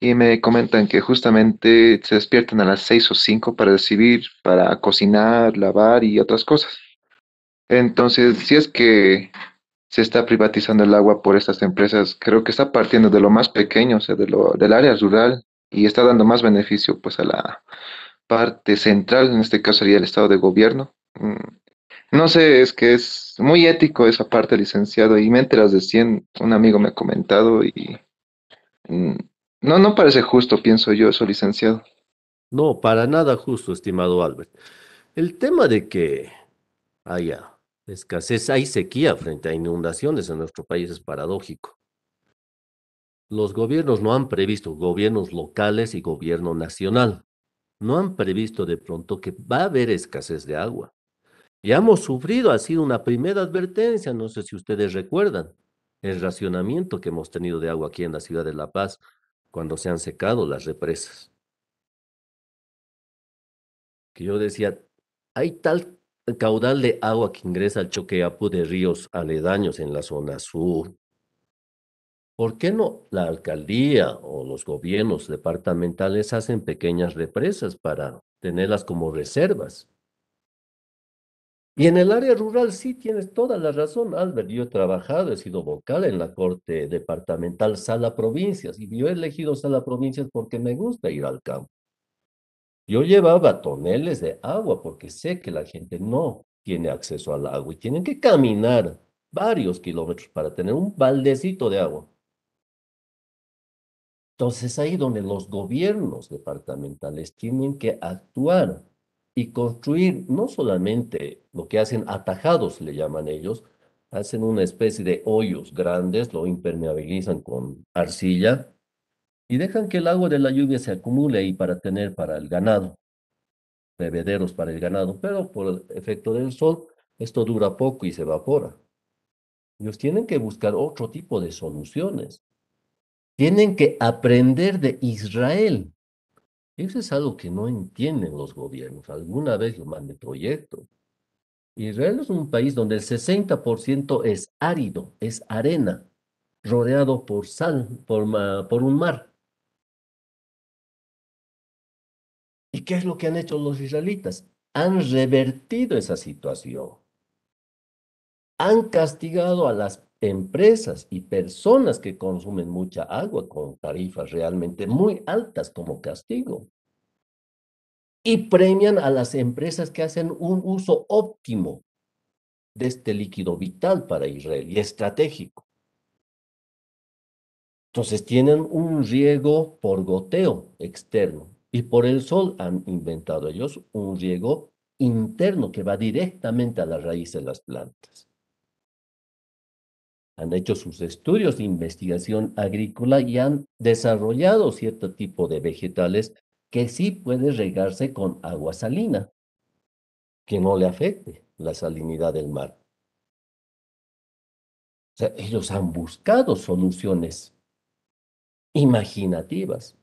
y me comentan que justamente se despiertan a las 6 o 5 para decidir, para cocinar, lavar y otras cosas. Entonces, si es que se está privatizando el agua por estas empresas, creo que está partiendo de lo más pequeño, o sea, de lo, del área rural y está dando más beneficio pues a la parte central, en este caso sería el Estado de Gobierno. Mm, no sé, es que es muy ético esa parte, licenciado, y mientras enteras un amigo me ha comentado y mm, no, no parece justo, pienso yo, eso, licenciado. No, para nada justo, estimado Albert. El tema de que haya escasez, hay sequía frente a inundaciones en nuestro país es paradójico. Los gobiernos no han previsto, gobiernos locales y gobierno nacional, no han previsto de pronto que va a haber escasez de agua. Ya hemos sufrido, ha sido una primera advertencia, no sé si ustedes recuerdan, el racionamiento que hemos tenido de agua aquí en la ciudad de La Paz cuando se han secado las represas. Que yo decía, hay tal caudal de agua que ingresa al Choqueapu de ríos aledaños en la zona sur, ¿Por qué no la alcaldía o los gobiernos departamentales hacen pequeñas represas para tenerlas como reservas? Y en el área rural sí tienes toda la razón, Albert. Yo he trabajado, he sido vocal en la Corte Departamental Sala Provincias y yo he elegido Sala Provincias porque me gusta ir al campo. Yo llevaba toneles de agua porque sé que la gente no tiene acceso al agua y tienen que caminar varios kilómetros para tener un baldecito de agua. Entonces ahí donde los gobiernos departamentales tienen que actuar y construir no solamente lo que hacen atajados, le llaman ellos, hacen una especie de hoyos grandes, lo impermeabilizan con arcilla y dejan que el agua de la lluvia se acumule ahí para tener para el ganado, bebederos para el ganado, pero por efecto del sol esto dura poco y se evapora. Ellos tienen que buscar otro tipo de soluciones tienen que aprender de Israel. Eso es algo que no entienden los gobiernos. Alguna vez lo mande proyecto. Israel es un país donde el 60% es árido, es arena, rodeado por sal, por, por un mar. ¿Y qué es lo que han hecho los israelitas? Han revertido esa situación. Han castigado a las empresas y personas que consumen mucha agua con tarifas realmente muy altas como castigo. Y premian a las empresas que hacen un uso óptimo de este líquido vital para Israel y estratégico. Entonces tienen un riego por goteo externo y por el sol han inventado ellos un riego interno que va directamente a la raíz de las plantas han hecho sus estudios de investigación agrícola y han desarrollado cierto tipo de vegetales que sí puede regarse con agua salina, que no le afecte la salinidad del mar. O sea, ellos han buscado soluciones imaginativas.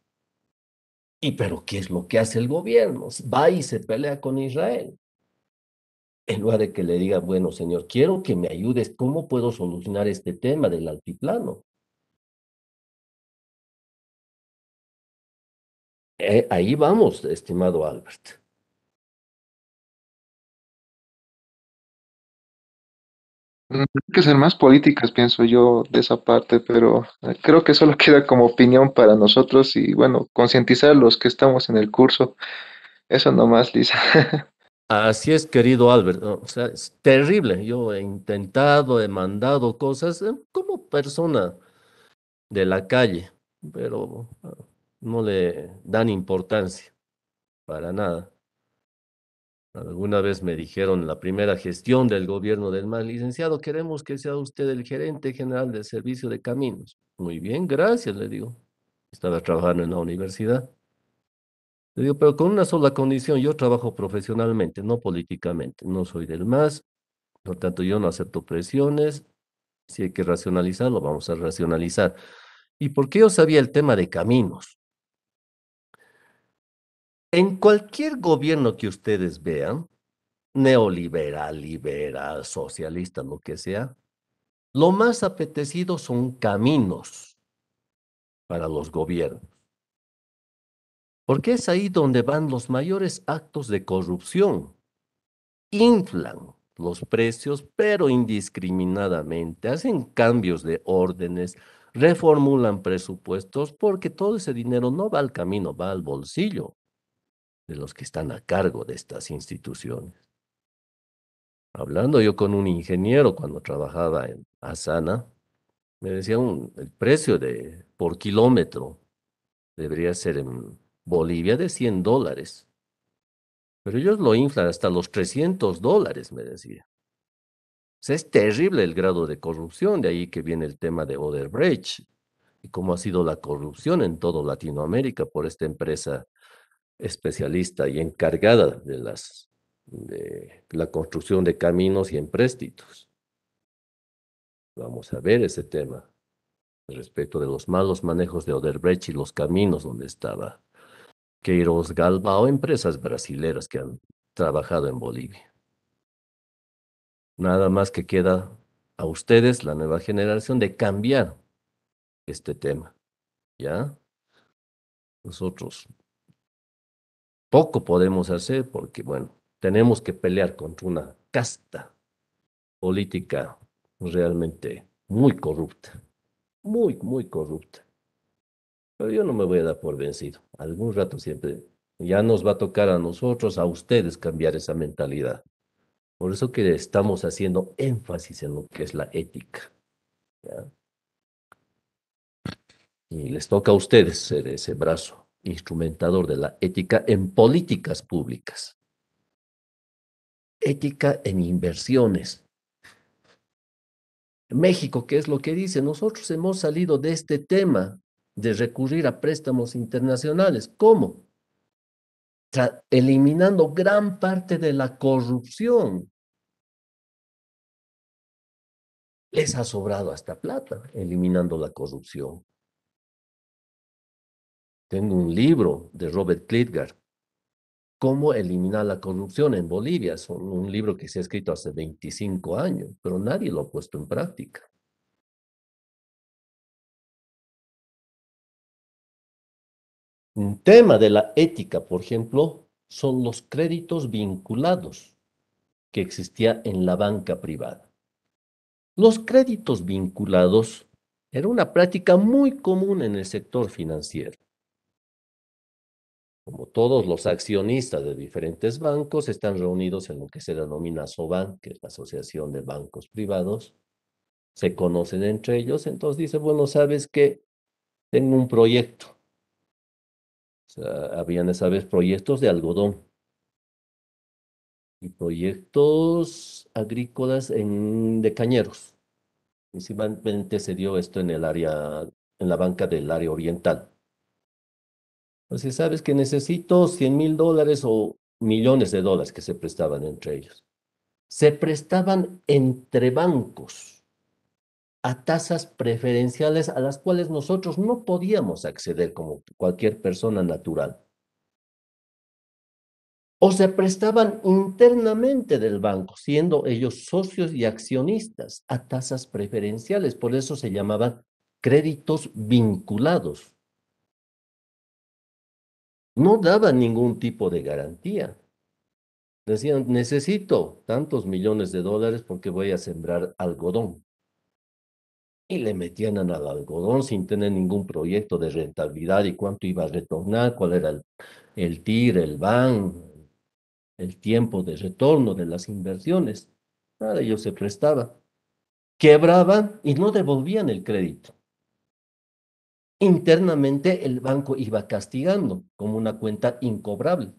¿Y pero qué es lo que hace el gobierno? Va y se pelea con Israel en lugar de que le diga, bueno, Señor, quiero que me ayudes, ¿cómo puedo solucionar este tema del altiplano? Eh, ahí vamos, estimado Albert. Hay que ser más políticas, pienso yo, de esa parte, pero eh, creo que solo queda como opinión para nosotros y bueno, concientizar a los que estamos en el curso. Eso nomás, Lisa. Así es, querido Albert. O sea, es terrible. Yo he intentado, he mandado cosas eh, como persona de la calle, pero ah, no le dan importancia para nada. Alguna vez me dijeron la primera gestión del gobierno del mal licenciado, queremos que sea usted el gerente general del servicio de caminos. Muy bien, gracias, le digo. Estaba trabajando en la universidad. Le digo, pero con una sola condición, yo trabajo profesionalmente, no políticamente, no soy del MAS, por lo tanto yo no acepto presiones, si hay que racionalizar, lo vamos a racionalizar. ¿Y por qué yo sabía el tema de caminos? En cualquier gobierno que ustedes vean, neoliberal, liberal, socialista, lo que sea, lo más apetecido son caminos para los gobiernos. Porque es ahí donde van los mayores actos de corrupción. Inflan los precios, pero indiscriminadamente. Hacen cambios de órdenes, reformulan presupuestos, porque todo ese dinero no va al camino, va al bolsillo de los que están a cargo de estas instituciones. Hablando yo con un ingeniero cuando trabajaba en Asana, me decía el precio de, por kilómetro debería ser en Bolivia de 100 dólares. Pero ellos lo inflan hasta los 300 dólares, me decía. es terrible el grado de corrupción, de ahí que viene el tema de Oderbrecht y cómo ha sido la corrupción en todo Latinoamérica por esta empresa especialista y encargada de, las, de la construcción de caminos y empréstitos. Vamos a ver ese tema respecto de los malos manejos de Oderbrecht y los caminos donde estaba Queiroz o empresas brasileras que han trabajado en Bolivia. Nada más que queda a ustedes, la nueva generación, de cambiar este tema. ¿Ya? Nosotros poco podemos hacer porque, bueno, tenemos que pelear contra una casta política realmente muy corrupta, muy, muy corrupta. Pero yo no me voy a dar por vencido. Algún rato siempre ya nos va a tocar a nosotros, a ustedes, cambiar esa mentalidad. Por eso que estamos haciendo énfasis en lo que es la ética. Y les toca a ustedes ser ese brazo instrumentador de la ética en políticas públicas. Ética en inversiones. México, ¿qué es lo que dice? Nosotros hemos salido de este tema de recurrir a préstamos internacionales. ¿Cómo? eliminando gran parte de la corrupción. Les ha sobrado hasta plata eliminando la corrupción. Tengo un libro de Robert Klitgar, Cómo eliminar la corrupción en Bolivia. Es un libro que se ha escrito hace 25 años, pero nadie lo ha puesto en práctica. Un tema de la ética, por ejemplo, son los créditos vinculados que existía en la banca privada. Los créditos vinculados era una práctica muy común en el sector financiero. Como todos los accionistas de diferentes bancos están reunidos en lo que se denomina SOBAN, que es la Asociación de Bancos Privados, se conocen entre ellos, entonces dice, bueno, sabes que tengo un proyecto, habían esa vez proyectos de algodón y proyectos agrícolas de cañeros. Principalmente se dio esto en el área, en la banca del área oriental. Así sabes que necesito 100 mil dólares o millones de dólares que se prestaban entre ellos. Se prestaban entre bancos a tasas preferenciales a las cuales nosotros no podíamos acceder como cualquier persona natural. O se prestaban internamente del banco, siendo ellos socios y accionistas a tasas preferenciales. Por eso se llamaban créditos vinculados. No daban ningún tipo de garantía. Decían, necesito tantos millones de dólares porque voy a sembrar algodón y le metían al algodón sin tener ningún proyecto de rentabilidad y cuánto iba a retornar, cuál era el, TIR, el BAN, el tiempo de retorno de las inversiones. Para ellos se prestaban. Quebraban y no devolvían el crédito. Internamente el banco iba castigando como una cuenta incobrable.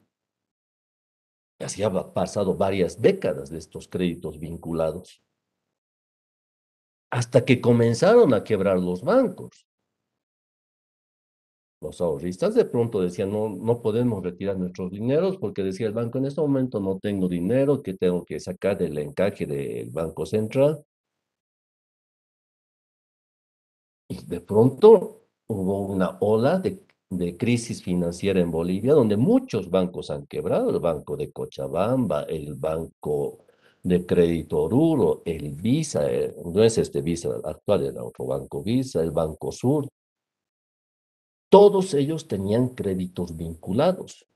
Así había pasado varias décadas de estos créditos vinculados hasta que comenzaron a quebrar los bancos. Los ahorristas de pronto decían, no, no podemos retirar nuestros dineros porque decía el banco, en este momento no tengo dinero que tengo que sacar del encaje del Banco Central. Y de pronto hubo una ola de crisis financiera en Bolivia donde muchos bancos han quebrado, el Banco de Cochabamba, el Banco de Crédito Duro, el Visa, eh, no es este Visa actual, era otro banco Visa, el Banco Sur. Todos ellos tenían créditos vinculados.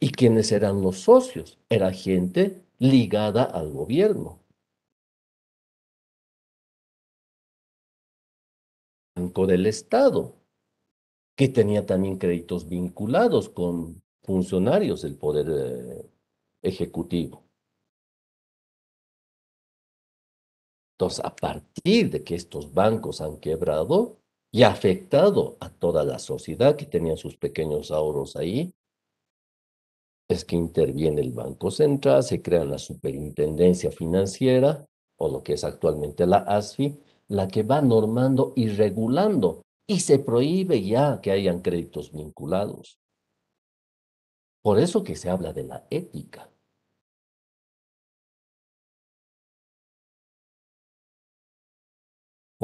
¿Y quiénes eran los socios? Era gente ligada al gobierno. Banco del Estado, que tenía también créditos vinculados con funcionarios del Poder eh, Ejecutivo. Entonces, a partir de que estos bancos han quebrado y ha afectado a toda la sociedad que tenía sus pequeños ahorros ahí, es que interviene el Banco Central, se crea la Superintendencia Financiera, o lo que es actualmente la ASFI, la que va normando y regulando, y se prohíbe ya que hayan créditos vinculados. Por eso que se habla de la ética.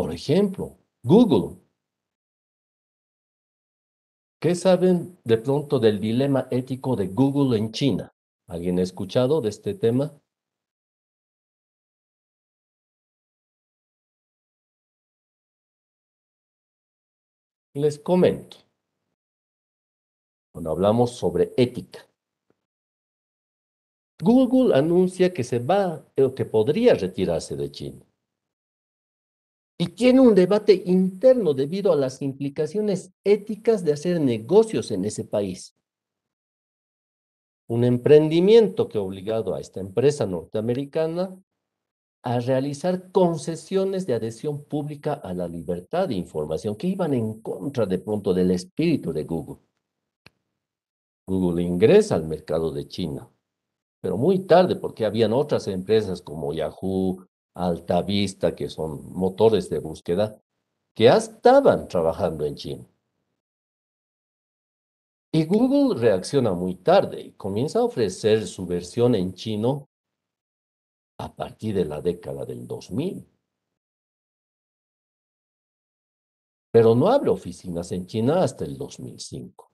Por ejemplo, Google. ¿Qué saben de pronto del dilema ético de Google en China? ¿Alguien ha escuchado de este tema? Les comento. Cuando hablamos sobre ética, Google anuncia que se va o que podría retirarse de China y tiene un debate interno debido a las implicaciones éticas de hacer negocios en ese país. Un emprendimiento que ha obligado a esta empresa norteamericana a realizar concesiones de adhesión pública a la libertad de información que iban en contra de pronto del espíritu de Google. Google ingresa al mercado de China, pero muy tarde porque habían otras empresas como Yahoo, Altavista, que son motores de búsqueda, que ya estaban trabajando en China. Y Google reacciona muy tarde y comienza a ofrecer su versión en chino a partir de la década del 2000. Pero no abre oficinas en China hasta el 2005.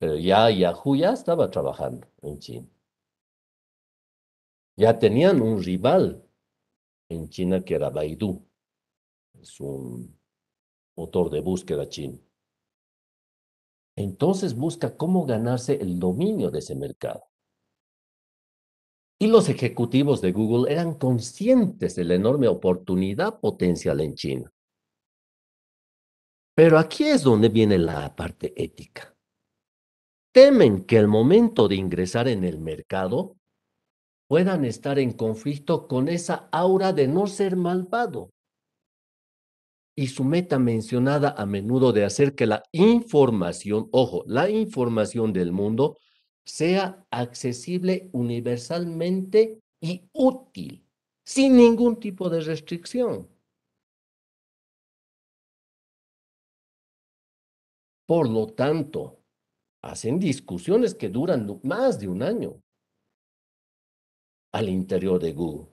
Pero ya Yahoo ya estaba trabajando en China. Ya tenían un rival en China que era Baidu. Es un motor de búsqueda chino. Entonces busca cómo ganarse el dominio de ese mercado. Y los ejecutivos de Google eran conscientes de la enorme oportunidad potencial en China. Pero aquí es donde viene la parte ética. Temen que el momento de ingresar en el mercado puedan estar en conflicto con esa aura de no ser malvado. Y su meta mencionada a menudo de hacer que la información, ojo, la información del mundo sea accesible universalmente y útil, sin ningún tipo de restricción. Por lo tanto, hacen discusiones que duran más de un año al interior de Google.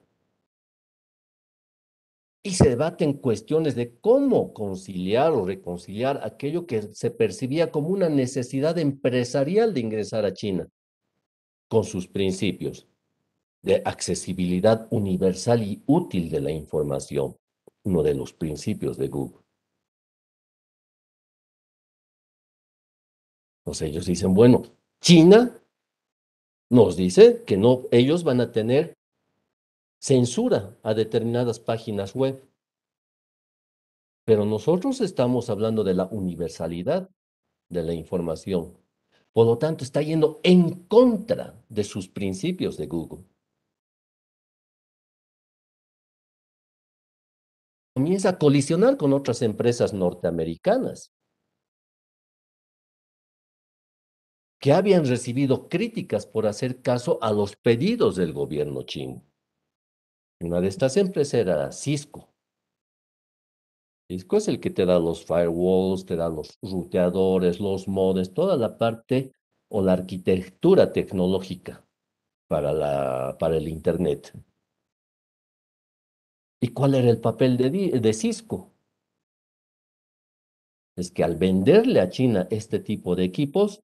Y se debaten cuestiones de cómo conciliar o reconciliar aquello que se percibía como una necesidad empresarial de ingresar a China, con sus principios de accesibilidad universal y útil de la información, uno de los principios de Google. Entonces ellos dicen, bueno, China nos dice que no, ellos van a tener censura a determinadas páginas web. Pero nosotros estamos hablando de la universalidad de la información. Por lo tanto, está yendo en contra de sus principios de Google. Comienza a colisionar con otras empresas norteamericanas. que habían recibido críticas por hacer caso a los pedidos del gobierno chino. Una de estas empresas era Cisco. Cisco es el que te da los firewalls, te da los ruteadores, los modes, toda la parte o la arquitectura tecnológica para, la, para el Internet. ¿Y cuál era el papel de Cisco? Es que al venderle a China este tipo de equipos,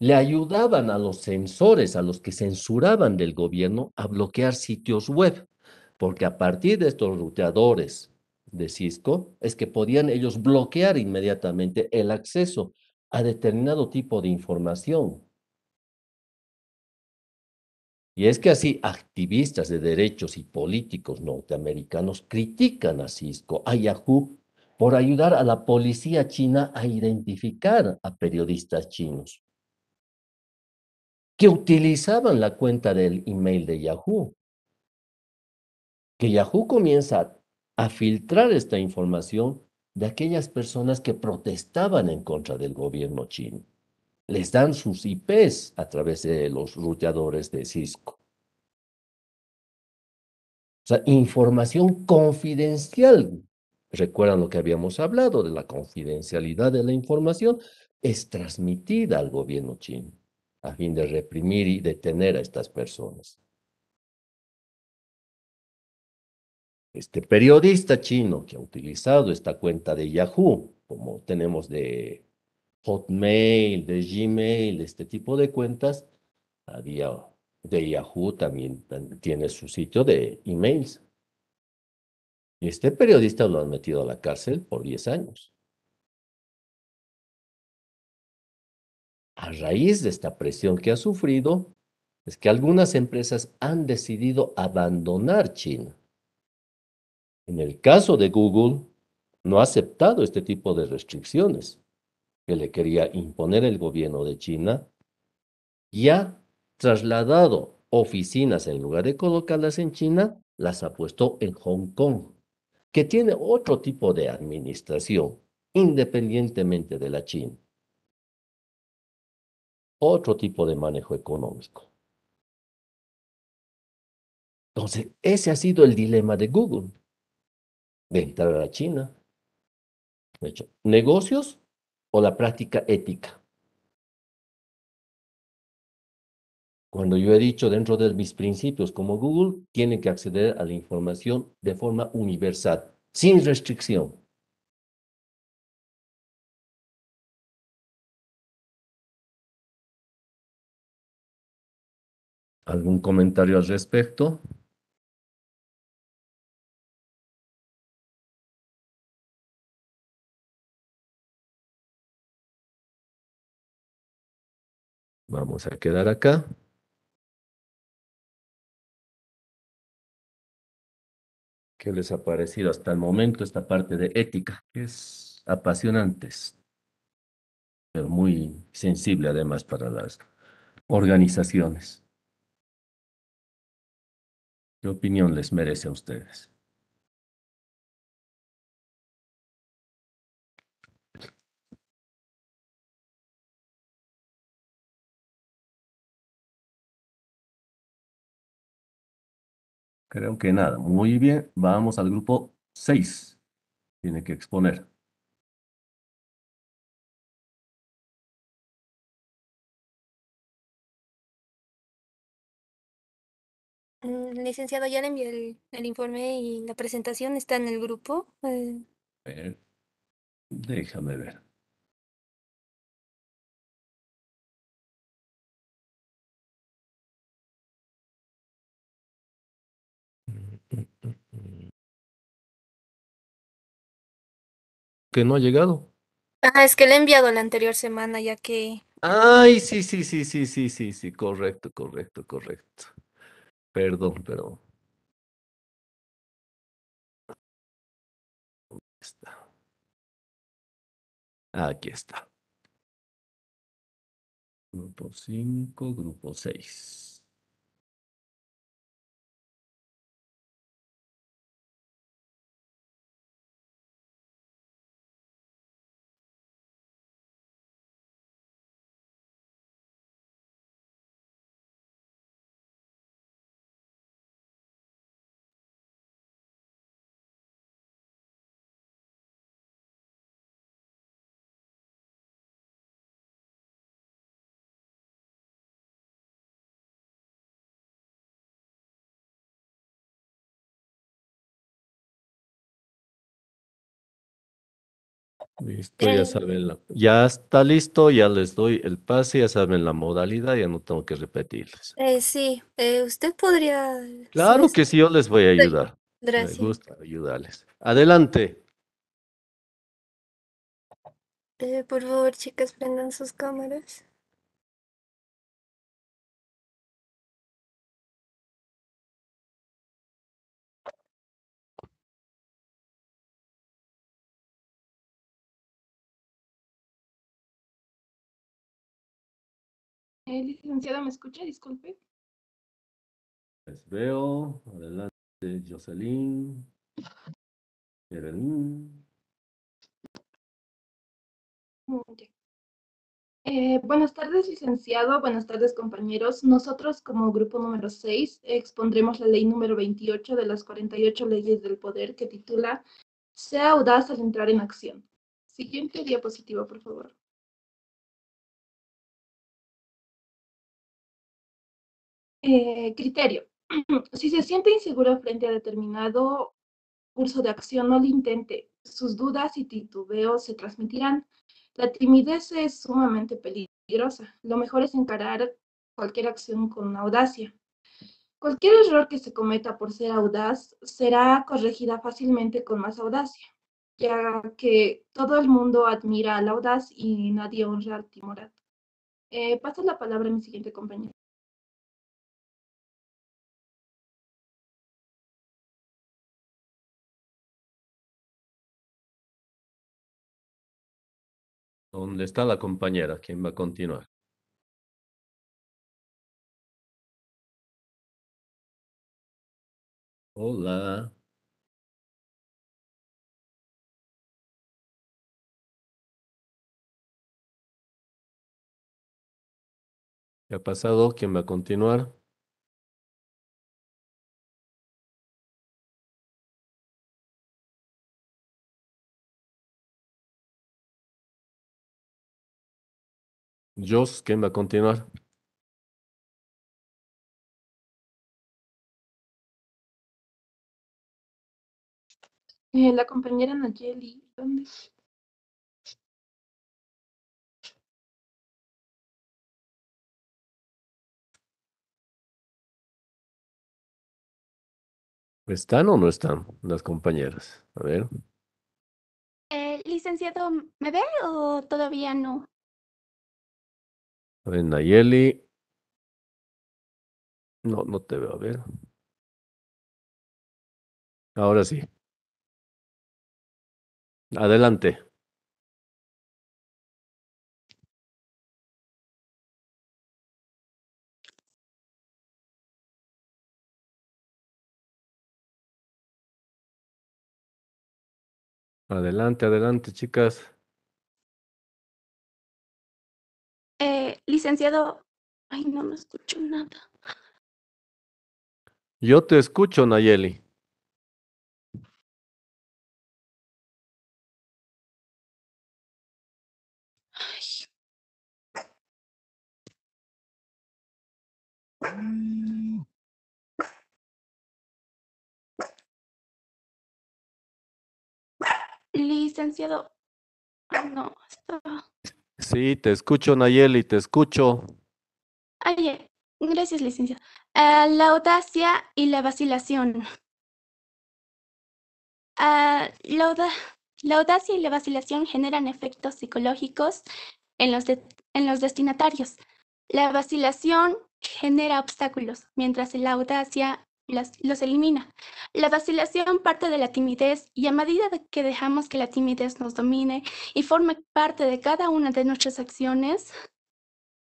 le ayudaban a los censores, a los que censuraban del gobierno, a bloquear sitios web, porque a partir de estos ruteadores de Cisco es que podían ellos bloquear inmediatamente el acceso a determinado tipo de información. Y es que así activistas de derechos y políticos norteamericanos critican a Cisco, a Yahoo, por ayudar a la policía china a identificar a periodistas chinos que utilizaban la cuenta del email de Yahoo. Que Yahoo comienza a filtrar esta información de aquellas personas que protestaban en contra del gobierno chino. Les dan sus IPs a través de los ruteadores de Cisco. O sea, información confidencial. Recuerdan lo que habíamos hablado de la confidencialidad de la información, es transmitida al gobierno chino a fin de reprimir y detener a estas personas. Este periodista chino que ha utilizado esta cuenta de Yahoo, como tenemos de Hotmail, de Gmail, este tipo de cuentas, había de Yahoo también tiene su sitio de emails. Y este periodista lo han metido a la cárcel por 10 años. A raíz de esta presión que ha sufrido, es que algunas empresas han decidido abandonar China. En el caso de Google, no ha aceptado este tipo de restricciones que le quería imponer el gobierno de China y ha trasladado oficinas en lugar de colocarlas en China, las ha puesto en Hong Kong, que tiene otro tipo de administración, independientemente de la China otro tipo de manejo económico. Entonces, ese ha sido el dilema de Google, de entrar a la China. De hecho, negocios o la práctica ética. Cuando yo he dicho dentro de mis principios como Google, tiene que acceder a la información de forma universal, sin restricción. ¿Algún comentario al respecto? Vamos a quedar acá. ¿Qué les ha parecido hasta el momento esta parte de ética? Es apasionante, pero muy sensible además para las organizaciones. ¿Qué opinión les merece a ustedes? Creo que nada. Muy bien, vamos al grupo 6. Tiene que exponer. licenciado, ya le envié el, informe y la presentación está en el grupo. Eh. déjame ver. Que no ha llegado. Ah, es que le he enviado la anterior semana, ya que. Ay, sí, sí, sí, sí, sí, sí, sí, correcto, correcto, correcto. Perdón, pero ¿Dónde está? Aquí está. Grupo 5, grupo 6. Listo, ya saben, ya está listo, ya les doy el pase, ya saben la modalidad, ya no tengo que repetirles. Eh, sí, eh, usted podría... Claro que sí, yo les voy a ayudar. Gracias. Me gusta ayudarles. Adelante. Eh, por favor, chicas, prendan sus cámaras. Eh, licenciado, ¿me escucha? Disculpe. Les pues veo. Adelante, Jocelyn. Mm, eh, buenas tardes, licenciado. Buenas tardes, compañeros. Nosotros, como grupo número 6, expondremos la ley número 28 de las 48 leyes del poder que titula Sea audaz al entrar en acción. Siguiente diapositiva, por favor. Eh, criterio. Si se siente inseguro frente a determinado curso de acción, no lo intente. Sus dudas y titubeos se transmitirán. La timidez es sumamente peligrosa. Lo mejor es encarar cualquier acción con audacia. Cualquier error que se cometa por ser audaz será corregida fácilmente con más audacia, ya que todo el mundo admira al audaz y nadie honra al timorato. Eh, paso la palabra a mi siguiente compañero. ¿Dónde está la compañera? ¿Quién va a continuar? Hola. ¿Qué ha pasado? ¿Quién va a continuar? Jos, ¿quién va a continuar? Eh, la compañera Nayeli, ¿dónde? ¿Están o no están las compañeras? A ver. Eh, licenciado, ¿me ve o todavía no? Nayeli. No, no te veo. A ver. Ahora sí. Adelante. Adelante, adelante, chicas. Eh, licenciado, ay, no me escucho nada. Yo te escucho, Nayeli. Ay. Licenciado, no, está. Sí, te escucho, Nayeli, te escucho. gracias, licencia. Ah, la audacia y la vacilación. Ah, la, audacia y la vacilación generan efectos psicológicos en los, en los destinatarios. La vacilación genera obstáculos, mientras la audacia las, los elimina. La vacilación parte de la timidez y a medida que dejamos que la timidez nos domine y forme parte de cada una de nuestras acciones,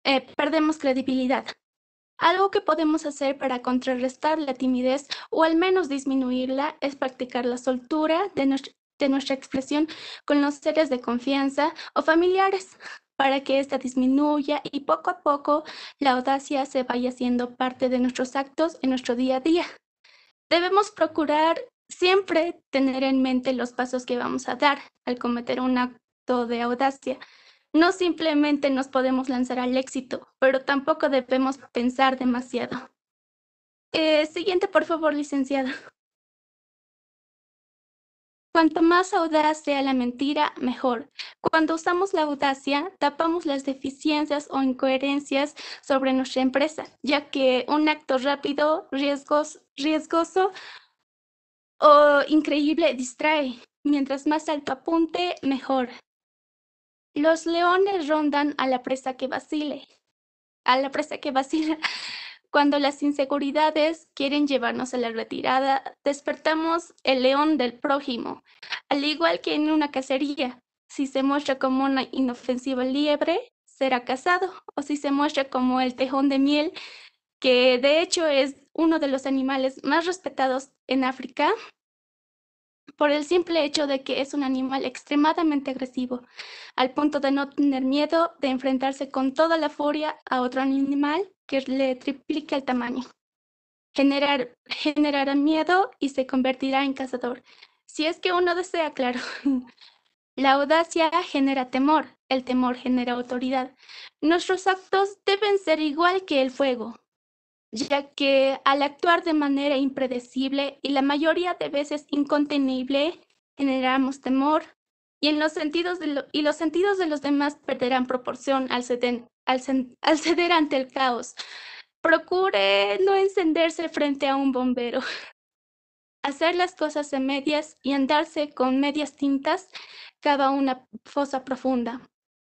eh, perdemos credibilidad. Algo que podemos hacer para contrarrestar la timidez o al menos disminuirla es practicar la soltura de nuestra expresión con los seres de confianza o familiares para que ésta disminuya y poco a poco la audacia se vaya haciendo parte de nuestros actos en nuestro día a día. Debemos procurar siempre tener en mente los pasos que vamos a dar al cometer un acto de audacia. No simplemente nos podemos lanzar al éxito, pero tampoco debemos pensar demasiado. Eh, siguiente, por favor, licenciado. Cuanto más audaz sea la mentira, mejor. Cuando usamos la audacia, tapamos las deficiencias o incoherencias sobre nuestra empresa, ya que un acto rápido, riesgos, riesgoso o increíble distrae. Mientras más alto apunte, mejor. Los leones rondan a la presa que vacile. A la presa que vacila. Cuando las inseguridades quieren llevarnos a la retirada, despertamos el león del prójimo, al igual que en una cacería. Si se muestra como una inofensiva liebre, será cazado, o si se muestra como el tejón de miel, que de hecho es uno de los animales más respetados en África, por el simple hecho de que es un animal extremadamente agresivo, al punto de no tener miedo de enfrentarse con toda la furia a otro animal que le triplica el tamaño. generará miedo y se convertirá en cazador. Si es que uno desea, claro. La audacia genera temor, el temor genera autoridad. Nuestros actos deben ser igual que el fuego, ya que al actuar de manera impredecible y la mayoría de veces incontenible, generamos temor, y, los sentidos de y los sentidos de los demás perderán proporción al ceder, al ceder ante el caos. Procure no encenderse frente a un bombero. Hacer las cosas en medias y andarse con medias tintas cada una fosa profunda.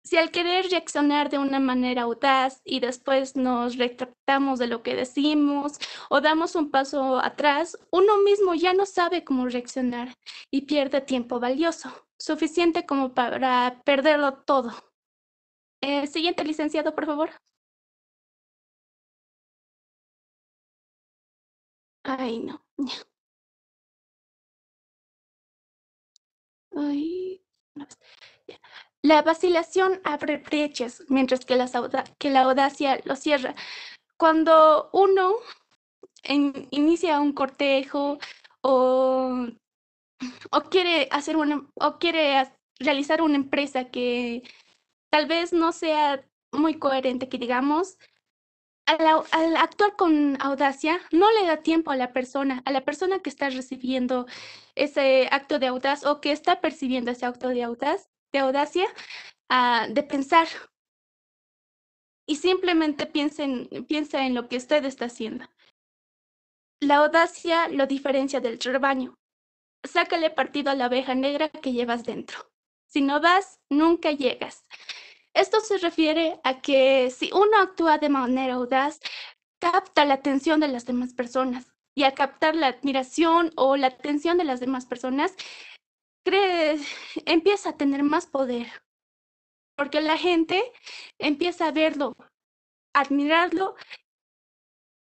Si al querer reaccionar de una manera audaz y después nos retractamos de lo que decimos o damos un paso atrás, uno mismo ya no sabe cómo reaccionar y pierde tiempo valioso suficiente como para perderlo todo. Eh, siguiente licenciado, por favor. Ay, no. Ay, La vacilación abre brechas, mientras que, la audacia lo cierra. Cuando uno inicia un cortejo o o quiere hacer o quiere realizar una empresa que tal vez no sea muy coherente, que digamos, al, actuar con audacia, no le da tiempo a la persona, a la persona que está recibiendo ese acto de audaz o que está percibiendo ese acto de audaz, de audacia, ah, de pensar. Y simplemente piensa en lo que usted está haciendo. La audacia lo diferencia del rebaño sácale partido a la abeja negra que llevas dentro. Si no vas, nunca llegas. Esto se refiere a que si uno actúa de manera audaz, capta la atención de las demás personas y al captar la admiración o la atención de las demás personas, empieza a tener más poder, porque la gente empieza a verlo, admirarlo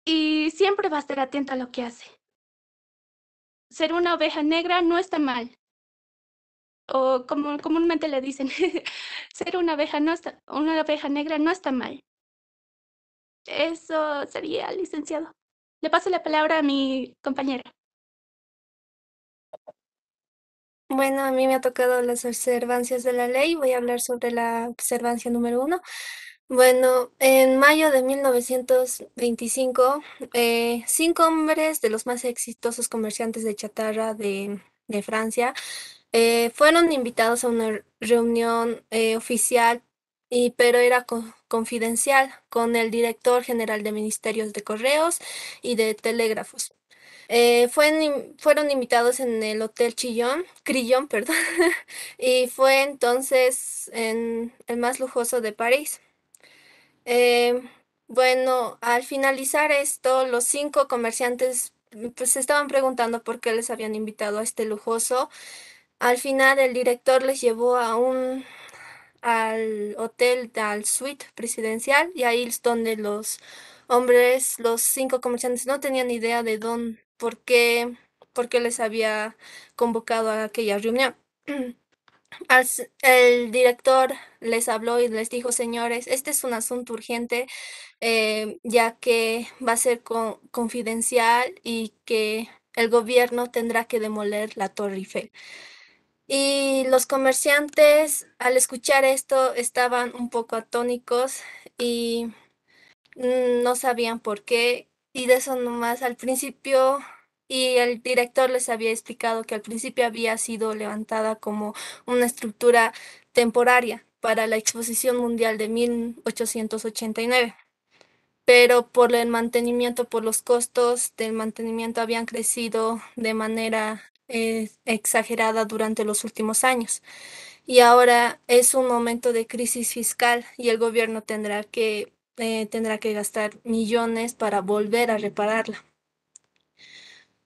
y siempre va a estar atenta a lo que hace ser una oveja negra no está mal. O como comúnmente le dicen, ser una oveja, no está, una oveja negra no está mal. Eso sería, licenciado. Le paso la palabra a mi compañera. Bueno, a mí me ha tocado las observancias de la ley. Voy a hablar sobre la observancia número uno. Bueno, en mayo de 1925, eh, cinco hombres de los más exitosos comerciantes de chatarra de, Francia eh, fueron invitados a una reunión eh, oficial, pero era confidencial, con el director general de Ministerios de Correos y de Telégrafos. fueron, invitados en el Hotel Chillón, Crillón, perdón, y fue entonces en el más lujoso de París. Eh, bueno, al finalizar esto, los cinco comerciantes mm, pues se estaban preguntando por qué les habían invitado a este lujoso. Al final el director les llevó a un al hotel, al suite presidencial y ahí es donde los hombres, los cinco comerciantes no tenían idea de dónde, por qué, por qué les había convocado a aquella reunión. el director les habló y les dijo, señores, este es un asunto urgente, eh, ya que va a ser confidencial y que el gobierno tendrá que demoler la Torre Eiffel. Y los comerciantes, al escuchar esto, estaban un poco atónicos y no sabían por qué. Y de eso nomás, al principio y el director les había explicado que al principio había sido levantada como una estructura temporaria para la exposición mundial de 1889 pero por el mantenimiento, por los costos del mantenimiento habían crecido de manera eh, exagerada durante los últimos años. Y ahora es un momento de crisis fiscal y el gobierno tendrá que, eh, tendrá que gastar millones para volver a repararla.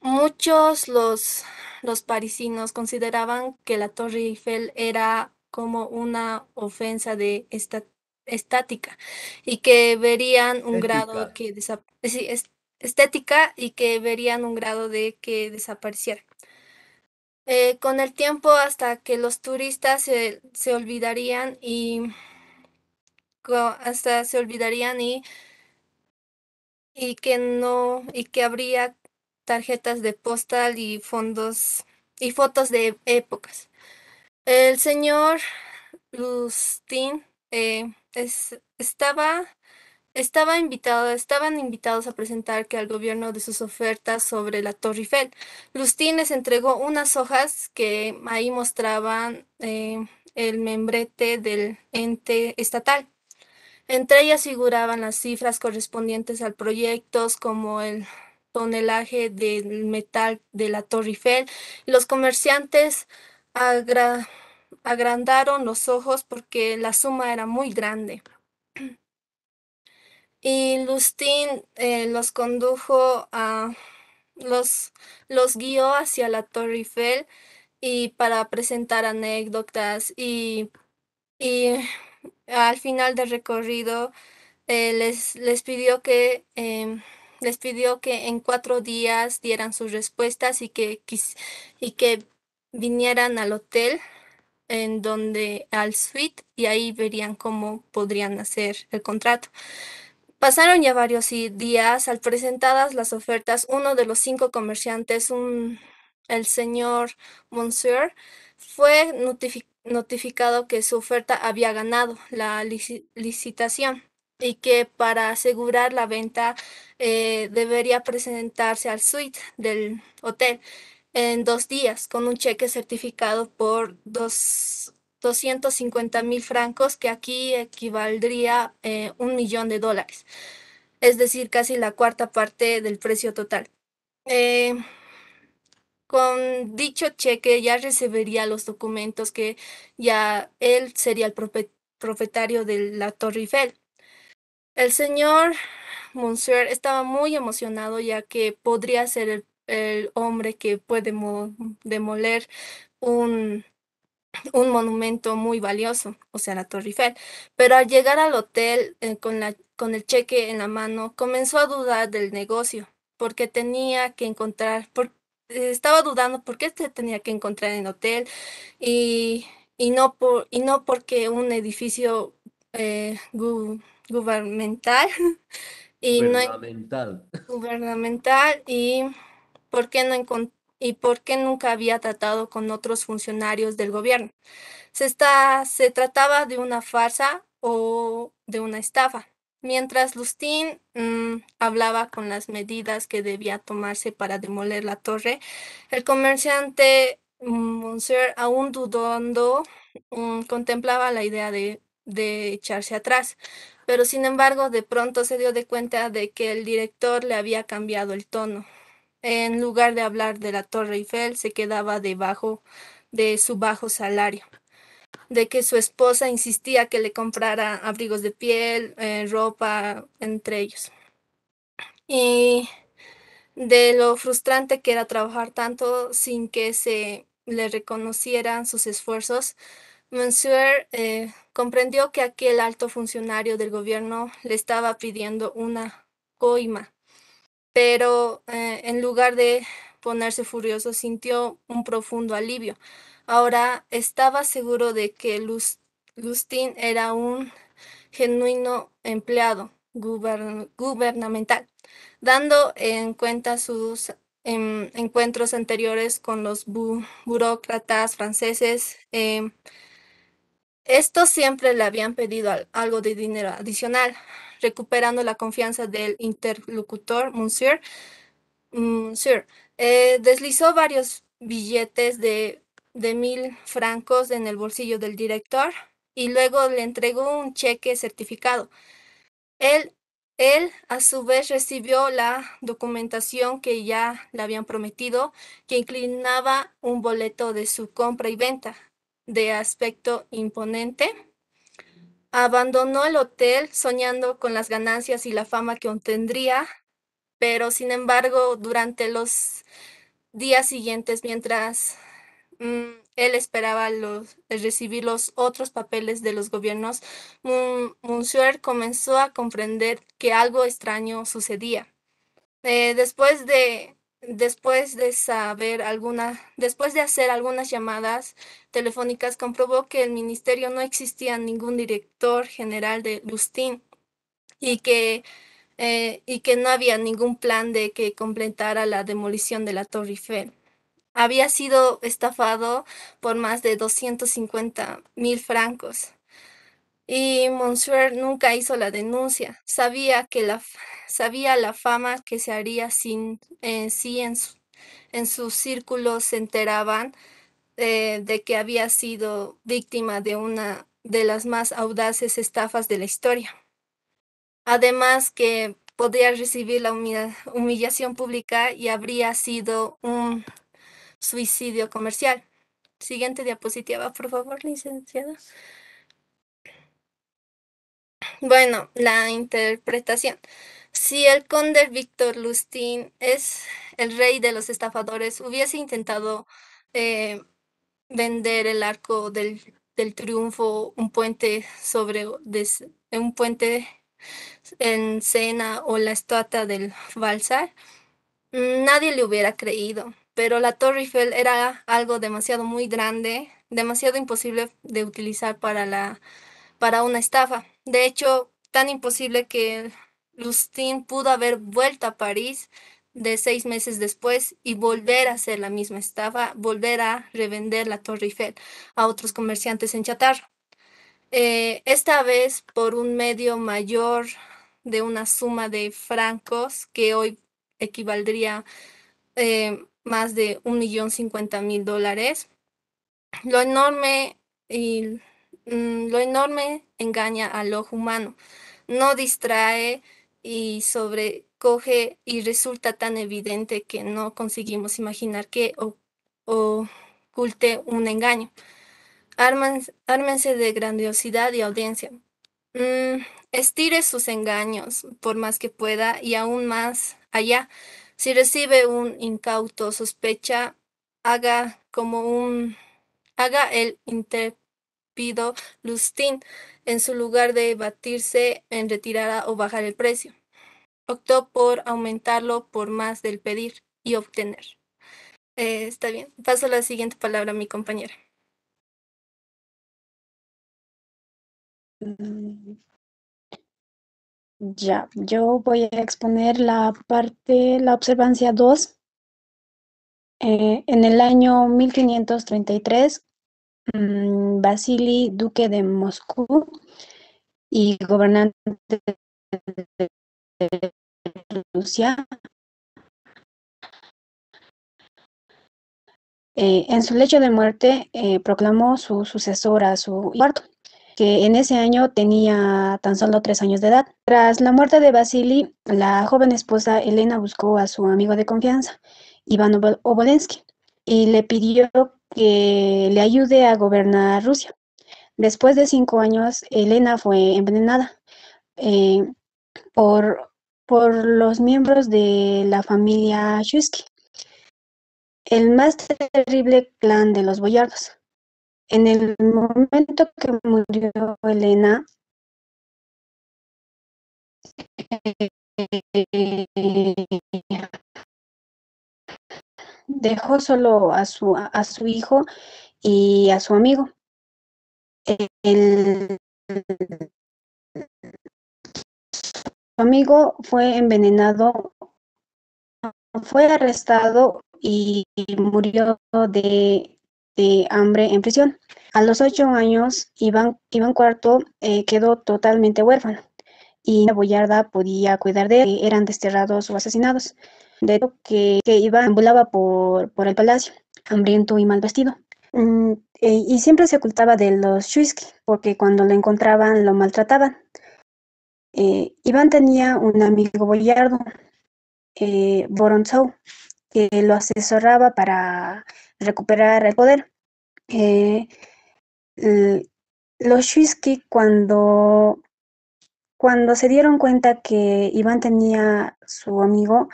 Muchos los, los parisinos consideraban que la Torre Eiffel era como una ofensa de estática y que verían un grado que estética y que verían un grado de que desapareciera. Eh, con el tiempo hasta que los turistas se, olvidarían y hasta se olvidarían y, y que no y que habría tarjetas de postal y fondos y fotos de épocas. El señor Lustin eh, estaba, estaba invitado, estaban invitados a presentar que al gobierno de sus ofertas sobre la Torre Eiffel. Lustin les entregó unas hojas que ahí mostraban eh, el membrete del ente estatal. Entre ellas figuraban las cifras correspondientes al proyecto, como el tonelaje del metal de la Torre Eiffel. Los comerciantes agrandaron los ojos porque la suma era muy grande. Y Lustin eh, los condujo a, los, los guió hacia la Torre Eiffel y para presentar anécdotas y, al final del recorrido eh, les, les pidió que em, les pidió que en cuatro días dieran sus respuestas y que, y que vinieran al hotel en donde al suite y ahí verían cómo podrían hacer el contrato. Pasaron ya varios días al presentadas las ofertas. Uno de los cinco comerciantes, un, el señor Monsieur, fue notificado que su oferta había ganado la licitación y que para asegurar la venta eh, debería presentarse al suite del hotel en dos días con un cheque certificado por dos, 250 mil francos, que aquí equivaldría eh, un millón de dólares, es decir, casi la cuarta parte del precio total. Eh, con dicho cheque ya recibiría los documentos que ya él sería el propietario de la Torre Eiffel el señor Monsieur estaba muy emocionado ya que podría ser el, hombre que puede demoler un, monumento muy valioso, o sea, la Torre Eiffel. Pero al llegar al hotel eh, con, la, con el cheque en la mano, comenzó a dudar del negocio porque tenía que encontrar, estaba dudando por qué se tenía que encontrar en el hotel y, no, y no porque un edificio eh, gubernamental y No, gubernamental y por qué no y por qué nunca había tratado con otros funcionarios del gobierno. Se, está, se trataba de una farsa o de una estafa. Mientras Lustín mm, hablaba con las medidas que debía tomarse para demoler la torre, el comerciante mm, Monsieur, aún dudando, mm, contemplaba la idea de de echarse atrás, pero sin embargo de pronto se dio de cuenta de que el director le había cambiado el tono. En lugar de hablar de la Torre Eiffel, se quedaba debajo de su bajo salario, de que su esposa insistía que le comprara abrigos de piel, eh, ropa, entre ellos. Y de lo frustrante que era trabajar tanto sin que se le reconocieran sus esfuerzos, Monsieur eh, comprendió que aquel alto funcionario del gobierno le estaba pidiendo una coima, pero eh, en lugar de ponerse furioso sintió un profundo alivio. Ahora estaba seguro de que Luz, Lustin era un genuino empleado gubernamental, dando en cuenta sus em, encuentros anteriores con los burócratas franceses. Em, estos siempre le habían pedido algo de dinero adicional, recuperando la confianza del interlocutor, Monsieur. Monsieur mm, eh, deslizó varios billetes de, mil francos en el bolsillo del director y luego le entregó un cheque certificado. Él, él, a su vez, recibió la documentación que ya le habían prometido, que inclinaba un boleto de su compra y venta, de aspecto imponente. Abandonó el hotel soñando con las ganancias y la fama que obtendría, pero sin embargo, durante los días siguientes, mientras mm, él esperaba los, recibir los otros papeles de los gobiernos, Monsieur comenzó a comprender que algo extraño sucedía. Eh, después de después de saber después de hacer algunas llamadas telefónicas, comprobó que el ministerio no existía ningún director general de Bustín y que, eh, y que no había ningún plan de que completara la demolición de la Torre Eiffel. Había sido estafado por más de 250 mil francos y Monsieur nunca hizo la denuncia. Sabía, que la, sabía la fama que se haría sin, eh, en su, en círculo se enteraban eh, de que había sido víctima de una de las más audaces estafas de la historia. Además que podría recibir la humillación pública y habría sido un suicidio comercial. Siguiente diapositiva, por favor, licenciada. Bueno, la interpretación. Si el conde Víctor Lustín es el rey de los estafadores, hubiese intentado eh, vender el arco del, triunfo, un puente sobre un puente en Sena o la estatua del Balsar, mm, nadie le hubiera creído. Pero la Torre Eiffel era algo demasiado muy grande, demasiado imposible de utilizar para la para una estafa. De hecho, tan imposible que Lustin pudo haber vuelto a París de seis meses después y volver a hacer la misma estafa, volver a revender la Torre Eiffel a otros comerciantes en Chatar, eh, esta vez por un medio mayor de una suma de francos que hoy equivaldría eh, más de un millón cincuenta mil dólares. Lo enorme y mm, lo enorme engaña al ojo humano, no distrae y sobrecoge y resulta tan evidente que no conseguimos imaginar que oculte un engaño. ármense de grandiosidad y audiencia. Mm, estire sus engaños por más que pueda y aún más allá. Si recibe un incauto sospecha, haga como un haga el inter, Pido Lustin, en su lugar de batirse en retirada o bajar el precio. Optó por aumentarlo por más del pedir y obtener. Eh, está bien. Paso la siguiente palabra a mi compañera. Mm, ya, yo voy a exponer la parte, la observancia 2. Eh, en el año 1533, Vasily, mm, duque de Moscú y gobernante de Rusia. Eh, en su lecho de muerte eh, proclamó su sucesora, su cuarto, que en ese año tenía tan solo tres años de edad. Tras la muerte de Vasily, la joven esposa Elena buscó a su amigo de confianza, Iván Obolensky, y le pidió que le ayude a gobernar Rusia. Después de cinco años, Elena fue envenenada eh, por, por los miembros de la familia Shusky, el más terrible clan de los boyardos. En el momento que murió Elena, eh, dejó solo a su, a su hijo y a su amigo. su amigo fue envenenado, fue arrestado y murió de, hambre en prisión. A los ocho años, Iván, Iván cuarto eh, quedó totalmente huérfano y la boyarda podía cuidar de él, eran desterrados o asesinados de que, que Iván ambulaba por, el palacio, hambriento y mal vestido. Mm, e, y siempre se ocultaba de los Shuisky, porque cuando lo encontraban lo maltrataban. Eh, Iván tenía un amigo boyardo, eh, que lo asesoraba para recuperar el poder. Eh, los Shuisky, cuando, cuando se dieron cuenta que Iván tenía su amigo,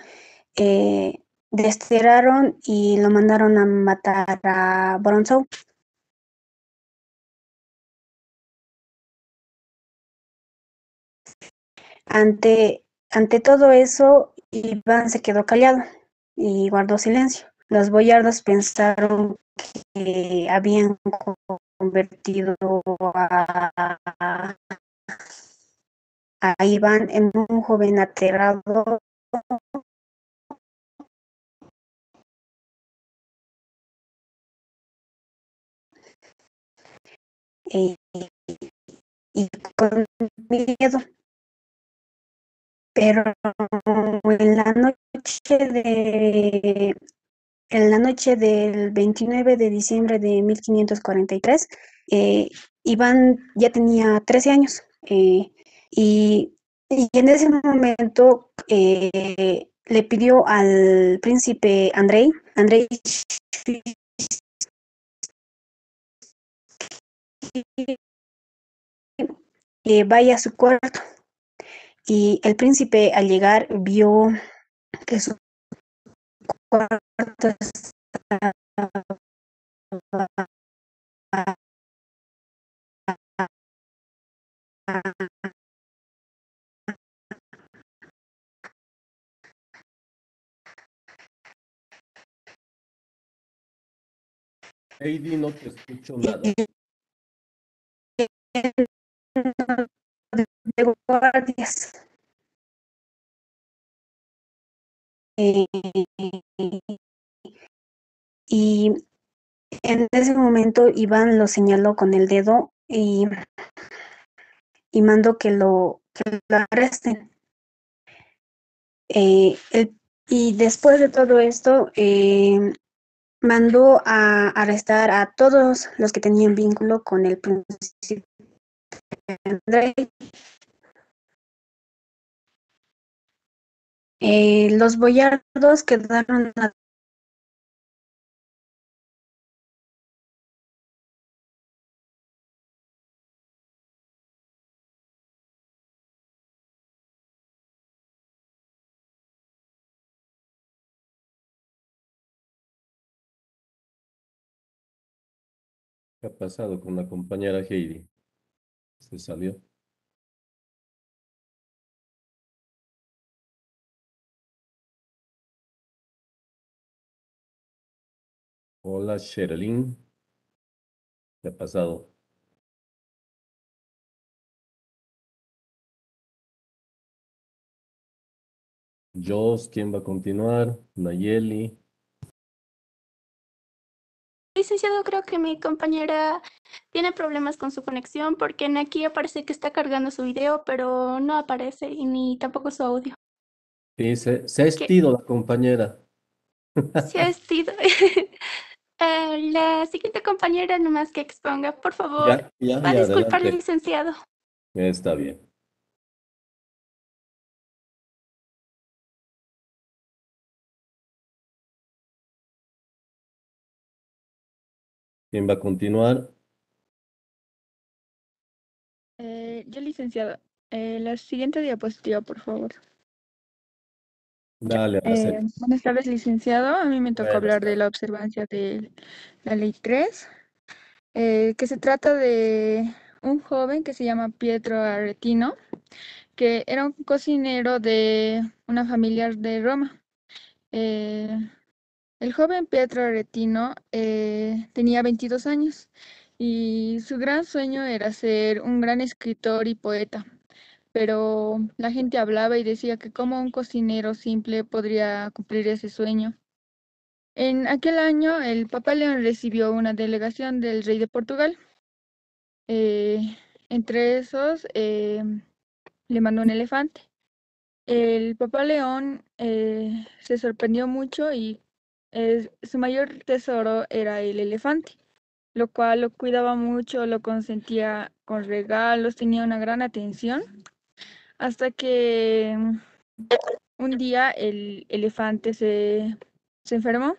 eh, desterraron y lo mandaron a matar a Bronson. Ante, ante todo eso, Iván se quedó callado y guardó silencio. Los boyardos pensaron que habían convertido a, a Iván en un joven aterrado Eh, y, con miedo. Pero en la noche de en la noche del 29 de diciembre de 1543, eh, Iván ya tenía 13 años eh, y, en ese momento le pidió al príncipe Andrei, Andrei eh, vaya a su cuarto. Y el príncipe al llegar vio que su cuarto estaba no te escucho nada de guardias. y en ese momento Iván lo señaló con el dedo y, y mandó que lo, lo arresten. Eh, y después de todo esto, eh, mandó a arrestar a todos los que tenían vínculo con el principio eh, los boyardos quedaron a ¿Qué ha pasado con la compañera Heidi? Se salió. Hola, Sherilyn. ¿Qué ha pasado? Jos, ¿quién va a continuar? Nayeli licenciado, creo que mi compañera tiene problemas con su conexión porque en aquí aparece que está cargando su video, pero no aparece y ni tampoco su audio. Sí, se, ha estido la compañera. Se ha estido. Ah, la siguiente compañera, nomás que exponga, por favor. Va a disculpar, licenciado. Está bien. ¿Quién va a continuar? Eh, yo, licenciado. Eh, la siguiente diapositiva, por favor. Dale, eh, buenas tardes, licenciado. A mí me tocó hablar de la observancia de la ley 3, eh, que se trata de un joven que se llama Pietro Arretino, que era un cocinero de una familia de Roma. Eh, el joven Pietro Aretino eh, tenía 22 años y su gran sueño era ser un gran escritor y poeta, pero la gente hablaba y decía que como un cocinero simple podría cumplir ese sueño. En aquel año el Papa León recibió una delegación del rey de Portugal. Eh, entre esos eh, le mandó un elefante. El Papa León se sorprendió mucho y su mayor tesoro era el elefante, lo cual lo cuidaba mucho, lo consentía con regalos, tenía una gran atención, hasta que un día el elefante se, enfermó,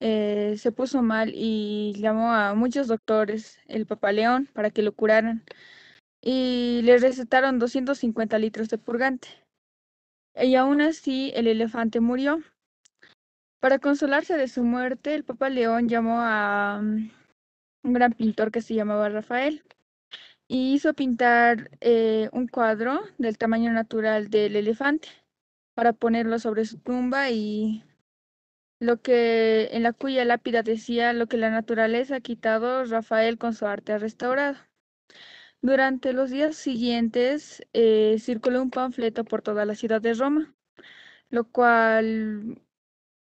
eh, se puso mal y llamó a muchos doctores, el Papa león, para que lo curaran y le recetaron 250 litros de purgante. Y aún así el elefante murió para consolarse de su muerte, el Papa León llamó a mm, un gran pintor que se llamaba Rafael y hizo pintar eh, un cuadro del tamaño natural del elefante para ponerlo sobre su tumba y lo que en la cuya lápida decía lo que la naturaleza ha quitado, Rafael con su arte ha restaurado. Durante los días siguientes eh, circuló un panfleto por toda la ciudad de Roma, lo cual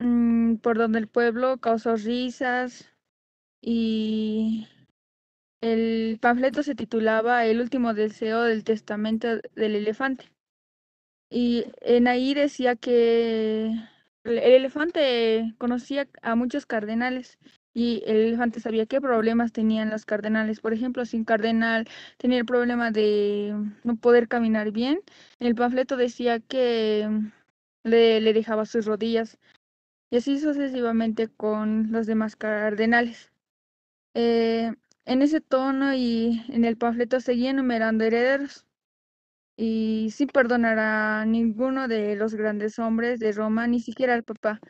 Mm, por donde el pueblo causó risas y el panfleto se titulaba El último deseo del testamento del elefante. Y en ahí decía que el elefante conocía a muchos cardenales y el elefante sabía qué problemas tenían los cardenales. Por ejemplo, si un cardenal tenía el problema de no poder caminar bien, el panfleto decía que le dejaba sus rodillas y así sucesivamente con los demás cardenales. Eh, en ese tono y en el panfleto seguía enumerando herederos y sin perdonar a ninguno de los grandes hombres de Roma, ni siquiera al papá,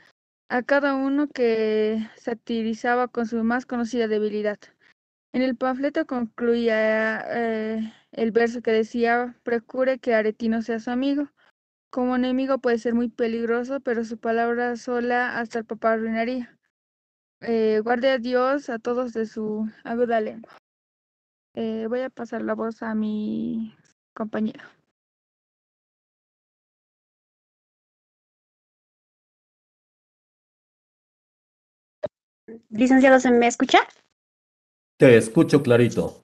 a cada uno que satirizaba con su más conocida debilidad. En el panfleto concluía eh, el verso que decía, procure que Aretino sea su amigo como enemigo puede ser muy peligroso, pero su palabra sola hasta el papá arruinaría. Eh, guarde a Dios a todos de su aguda lengua. Eh, voy a pasar la voz a mi compañero. Licenciado, ¿se me escucha? Te escucho clarito.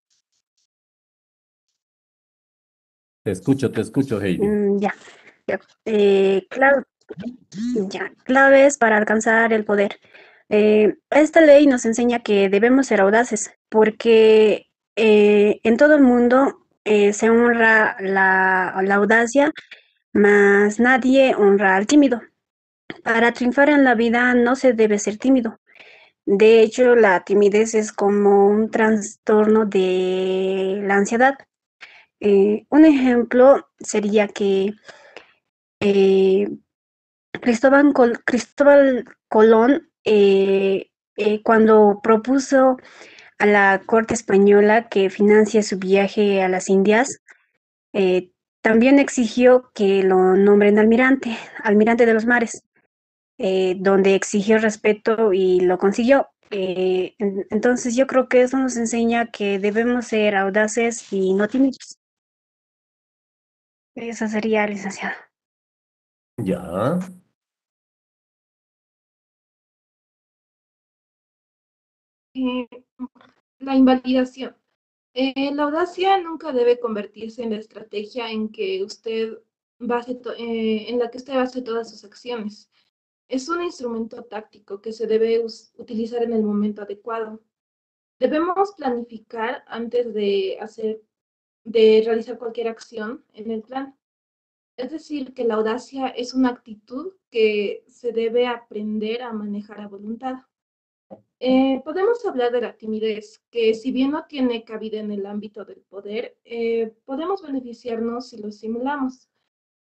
Te escucho, te escucho, Heidi. Mm, ya. Eh, claves para alcanzar el poder. Eh, esta ley nos enseña que debemos ser audaces porque eh, en todo el mundo se honra la, audacia, mas nadie honra al tímido. Para triunfar en la vida no se debe ser tímido, de hecho, la timidez es como un trastorno de la ansiedad. un ejemplo sería que eh, Cristóbal, Colón, eh, eh, cuando propuso a la corte española que financie su viaje a las Indias, también exigió que lo nombren almirante, almirante de los mares, donde exigió respeto y lo consiguió. entonces yo creo que eso nos enseña que debemos ser audaces y no tímidos. Eso sería, licenciado. Ya. Eh, la invalidación. Eh, la audacia nunca debe convertirse en la estrategia en que usted base eh, en la que usted base todas sus acciones. Es un instrumento táctico que se debe utilizar en el momento adecuado. Debemos planificar antes de hacer de realizar cualquier acción en el plan. Es decir, que la audacia es una actitud que se debe aprender a manejar a voluntad. Eh, podemos hablar de la timidez, que si bien no tiene cabida en el ámbito del poder, eh, podemos beneficiarnos si lo simulamos.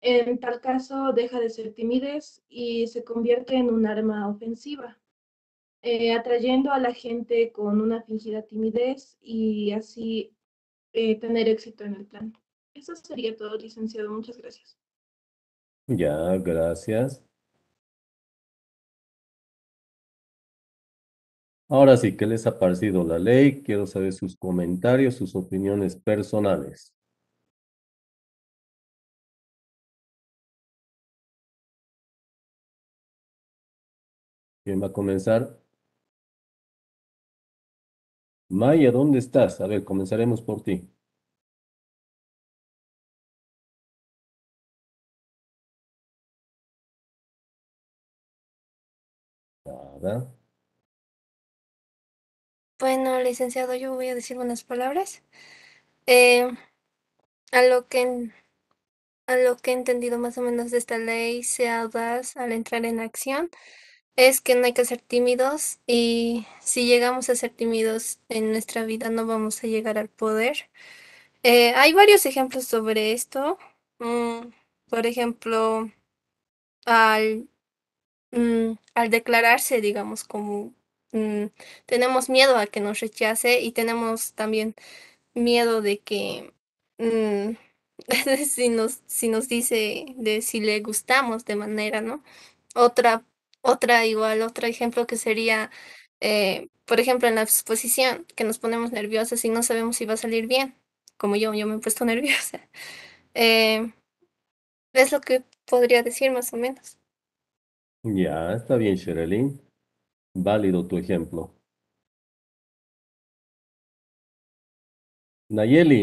En tal caso, deja de ser timidez y se convierte en un arma ofensiva, eh, atrayendo a la gente con una fingida timidez y así tener éxito en el plan. Eso sería todo, licenciado. Muchas gracias. Ya, gracias. Ahora sí, que les ha parecido la ley? Quiero saber sus comentarios, sus opiniones personales. ¿Quién va a comenzar? Maya, ¿dónde estás? A ver, comenzaremos por ti. Bueno, licenciado, yo voy a decir unas palabras. Eh, a, lo que, a lo que he entendido más o menos de esta ley, sea audaz al entrar en acción, es que no hay que ser tímidos y si llegamos a ser tímidos en nuestra vida no vamos a llegar al poder. Eh, hay varios ejemplos sobre esto. Mm, por ejemplo, al Mm, al declararse, digamos, como mm, tenemos miedo a que nos rechace y tenemos también miedo de que mm, si, nos, si nos dice de si le gustamos de manera, ¿no? Otra, otra igual, otro ejemplo que sería, eh, por ejemplo, en la exposición, que nos ponemos nerviosas y no sabemos si va a salir bien, como yo, yo me he puesto nerviosa. Eh, es lo que podría decir más o menos. Ya, está bien, Sherilyn. Válido tu ejemplo. Nayeli.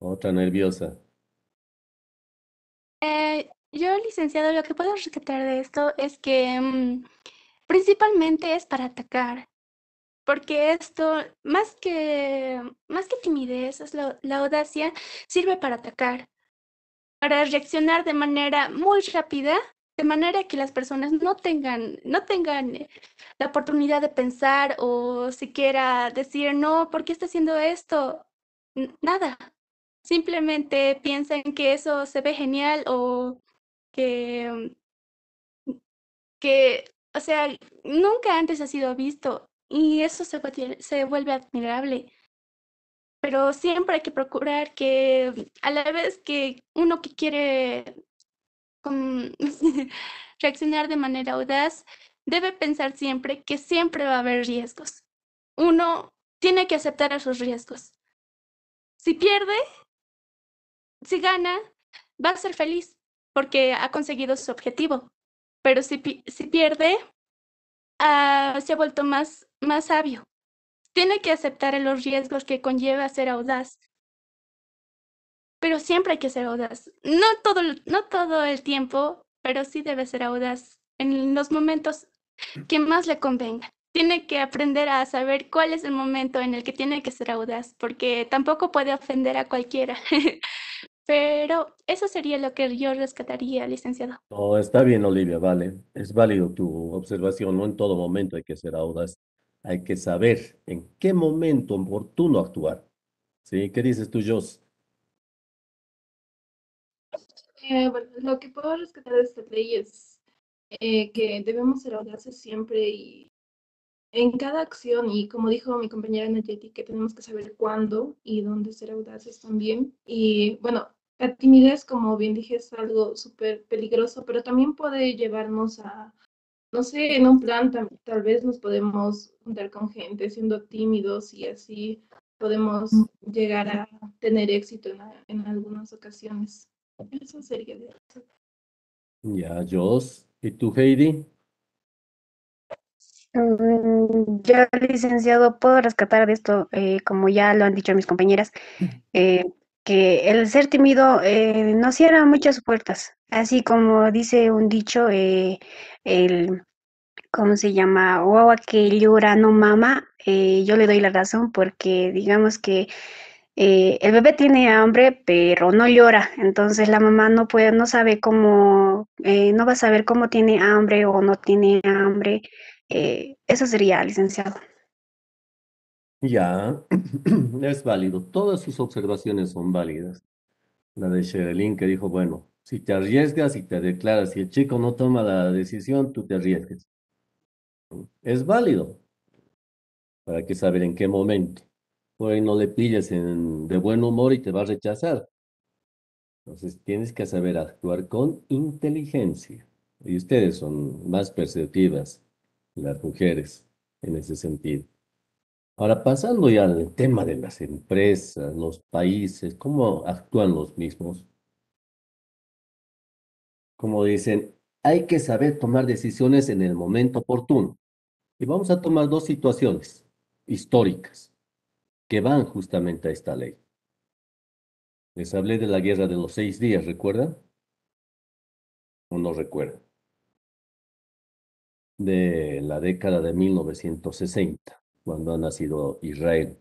Otra nerviosa. Eh, yo, licenciado, lo que puedo rescatar de esto es que mm, principalmente es para atacar, porque esto, más que, más que timidez, es la audacia, sirve para atacar para reaccionar de manera muy rápida, de manera que las personas no tengan, no tengan eh, la oportunidad de pensar o siquiera decir, no, ¿por qué está haciendo esto? Nada. Simplemente piensan que eso se ve genial o que, que o sea, nunca antes ha sido visto y eso se vuelve admirable pero siempre hay que procurar que a la vez que uno que quiere reaccionar de manera audaz, debe pensar siempre que siempre va a haber riesgos. Uno tiene que aceptar esos riesgos. Si pierde, si gana, va a ser feliz porque ha conseguido su objetivo. Pero si, si pierde, ah, se ha vuelto más, más sabio tiene que aceptar los riesgos que conlleva ser audaz. Pero siempre hay que ser audaz. No todo, no todo el tiempo, pero sí debe ser audaz en los momentos que más le convenga. Tiene que aprender a saber cuál es el momento en el que tiene que ser audaz, porque tampoco puede ofender a cualquiera. Pero eso sería lo que yo rescataría, licenciado. está bien, Olivia, vale. Es válido tu observación. No en todo momento hay que ser audaz hay que saber en qué momento oportuno actuar. ¿Sí? ¿Qué dices tú, Jos? Eh, lo que puedo rescatar de esta ley es eh, que debemos ser audaces siempre y en cada acción, y como dijo mi compañera Nayeti, que tenemos que saber cuándo y dónde ser audaces también. Y bueno, la timidez, como bien dije, es algo súper peligroso, pero también puede llevarnos a no sé, en un plan tal vez nos podemos juntar con gente siendo tímidos y así podemos mm. llegar a tener éxito en, algunas ocasiones. Eso sería de eso. Ya, Jos. ¿Y tú, Heidi? Mm, ya, licenciado, puedo rescatar de esto, eh, como ya lo han dicho mis compañeras, el ser tímido no eh, nos cierra muchas puertas. Así como dice un dicho, eh, el, ¿cómo se llama? Guagua que llora no mama. Eh, yo le doy la razón porque digamos que el bebé tiene hambre, pero no llora. Entonces la mamá no puede, no sabe cómo, no va a saber cómo tiene hambre o no tiene hambre. eso sería, licenciado. Ya, es válido. Todas sus observaciones son válidas. La de Cherylín que dijo, bueno, si te arriesgas y te declaras, si el chico no toma la decisión, tú te arriesgas. Es válido. Para que saber en qué momento. pues no le pillas en, de buen humor y te va a rechazar. Entonces tienes que saber actuar con inteligencia. Y ustedes son más perceptivas, las mujeres, en ese sentido. Ahora, pasando ya al tema de las empresas, los países, ¿cómo actúan los mismos? Como dicen, hay que saber tomar decisiones en el momento oportuno. Y vamos a tomar dos situaciones históricas que van justamente a esta ley. Les hablé de la guerra de los seis días, ¿recuerdan? ¿O no recuerdan? De la década de 1960 cuando ha nacido Israel.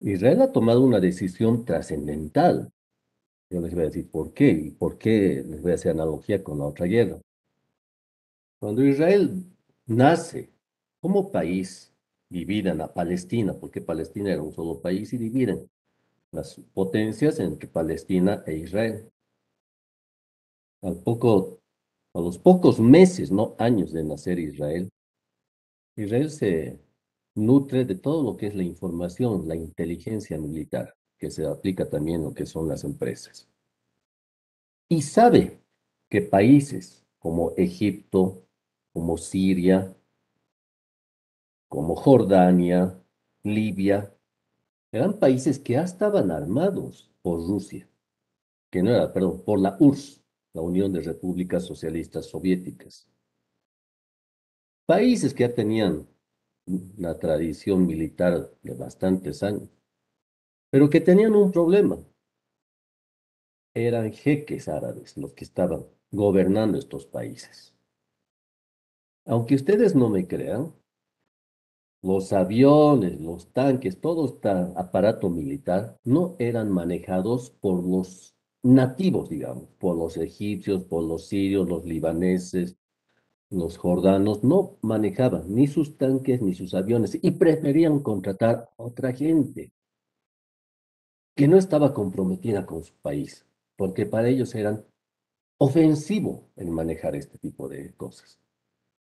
Israel ha tomado una decisión trascendental. Yo les voy a decir por qué y por qué les voy a hacer analogía con la otra guerra. Cuando Israel nace como país, dividan a Palestina, porque Palestina era un solo país y dividen las potencias entre Palestina e Israel. Al poco, a los pocos meses, no años de nacer Israel, Israel se nutre de todo lo que es la información, la inteligencia militar, que se aplica también lo que son las empresas. Y sabe que países como Egipto, como Siria, como Jordania, Libia, eran países que ya estaban armados por Rusia, que no era, perdón, por la URSS, la Unión de Repúblicas Socialistas Soviéticas. Países que ya tenían una tradición militar de bastantes años, pero que tenían un problema. Eran jeques árabes los que estaban gobernando estos países. Aunque ustedes no me crean, los aviones, los tanques, todo este aparato militar no eran manejados por los nativos, digamos, por los egipcios, por los sirios, los libaneses, los jordanos no manejaban ni sus tanques ni sus aviones y preferían contratar a otra gente que no estaba comprometida con su país, porque para ellos era ofensivo el manejar este tipo de cosas.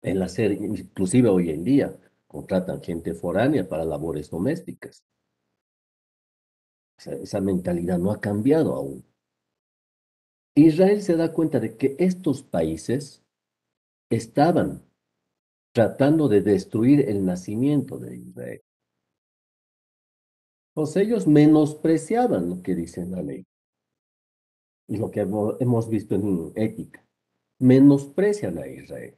la serie, inclusive hoy en día, contratan gente foránea para labores domésticas. esa mentalidad no ha cambiado aún. Israel se da cuenta de que estos países estaban tratando de destruir el nacimiento de Israel. Pues ellos menospreciaban lo que dice la ley y lo que hemos visto en ética. Menosprecian a Israel.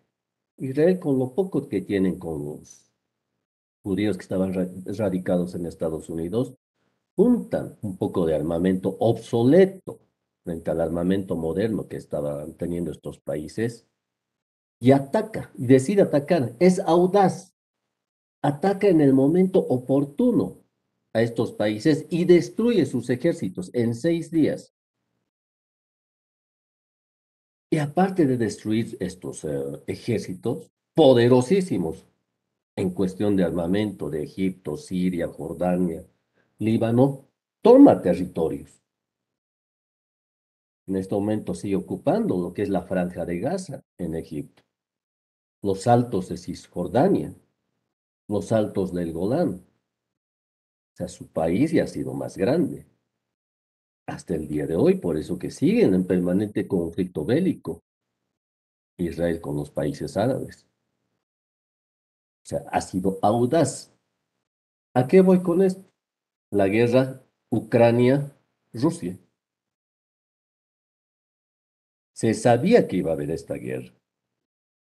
Israel con lo poco que tienen con los judíos que estaban radicados en Estados Unidos, juntan un poco de armamento obsoleto frente al armamento moderno que estaban teniendo estos países y ataca, y decide atacar. Es audaz, ataca en el momento oportuno a estos países y destruye sus ejércitos en seis días. Y aparte de destruir estos eh, ejércitos poderosísimos en cuestión de armamento de Egipto, Siria, Jordania, Líbano, toma territorios. En este momento sigue ocupando lo que es la franja de Gaza en Egipto los altos de Cisjordania, los altos del Golán. O sea, su país ya ha sido más grande hasta el día de hoy, por eso que siguen en permanente conflicto bélico Israel con los países árabes. O sea, ha sido audaz. ¿A qué voy con esto? La guerra Ucrania-Rusia. Se sabía que iba a haber esta guerra.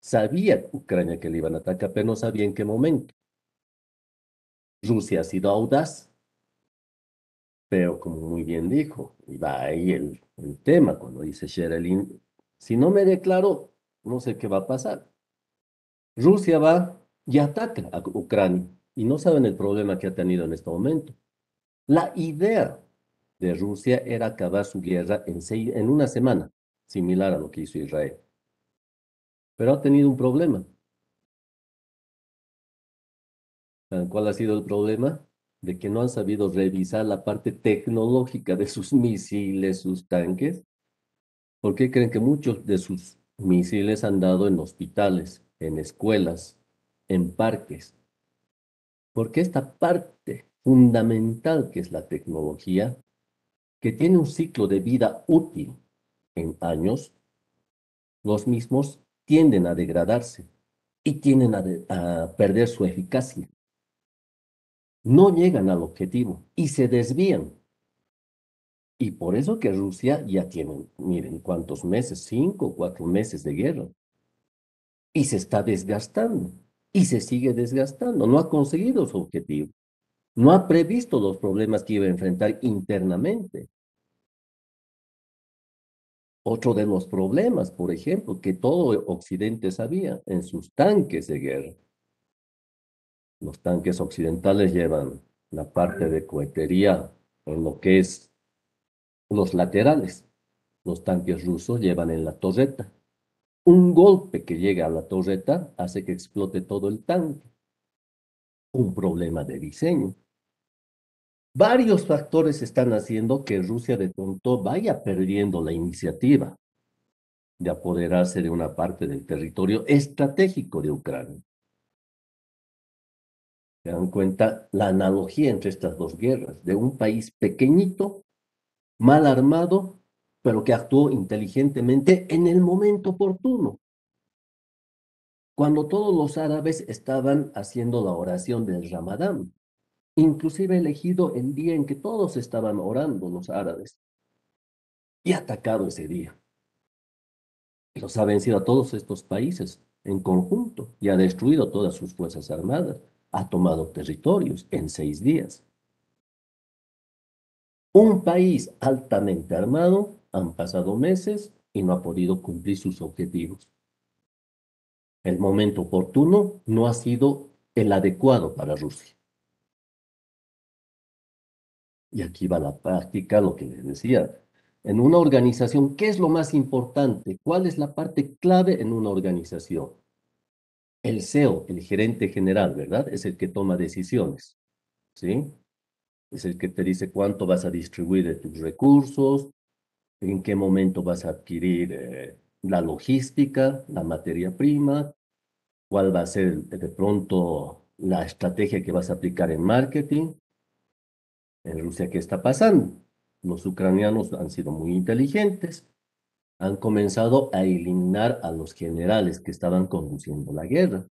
Sabía Ucrania que le iban a atacar, pero no sabía en qué momento. Rusia ha sido audaz, pero como muy bien dijo, y va ahí el, tema cuando dice Sherilyn, si no me declaro, no sé qué va a pasar. Rusia va y ataca a Ucrania y no saben el problema que ha tenido en este momento. La idea de Rusia era acabar su guerra en, en una semana, similar a lo que hizo Israel pero ha tenido un problema. ¿Cuál ha sido el problema? De que no han sabido revisar la parte tecnológica de sus misiles, sus tanques, ¿Por qué creen que muchos de sus misiles han dado en hospitales, en escuelas, en parques. Porque esta parte fundamental que es la tecnología, que tiene un ciclo de vida útil en años, los mismos tienden a degradarse y tienden a, perder su eficacia. No llegan al objetivo y se desvían. Y por eso que Rusia ya tiene, miren, cuántos meses, cinco, cuatro meses de guerra. Y se está desgastando y se sigue desgastando. No ha conseguido su objetivo. No ha previsto los problemas que iba a enfrentar internamente. Otro de los problemas, por ejemplo, que todo Occidente sabía en sus tanques de guerra. Los tanques occidentales llevan la parte de cohetería en lo que es los laterales. Los tanques rusos llevan en la torreta. Un golpe que llega a la torreta hace que explote todo el tanque. Un problema de diseño. Varios factores están haciendo que Rusia de pronto vaya perdiendo la iniciativa de apoderarse de una parte del territorio estratégico de Ucrania. Se dan cuenta la analogía entre estas dos guerras, de un país pequeñito, mal armado, pero que actuó inteligentemente en el momento oportuno. Cuando todos los árabes estaban haciendo la oración del Ramadán, inclusive elegido el día en que todos estaban orando los árabes, y atacado ese día. Los ha vencido a todos estos países en conjunto y ha destruido todas sus fuerzas armadas, ha tomado territorios en seis días. Un país altamente armado, han pasado meses y no ha podido cumplir sus objetivos. El momento oportuno no ha sido el adecuado para Rusia y aquí va la práctica, lo que les decía, en una organización, ¿qué es lo más importante? ¿Cuál es la parte clave en una organización? El CEO, el gerente general, ¿verdad? Es el que toma decisiones, ¿sí? Es el que te dice cuánto vas a distribuir de tus recursos, en qué momento vas a adquirir eh, la logística, la materia prima, cuál va a ser de pronto la estrategia que vas a aplicar en marketing, en Rusia qué está pasando. Los ucranianos han sido muy inteligentes, han comenzado a eliminar a los generales que estaban conduciendo la guerra.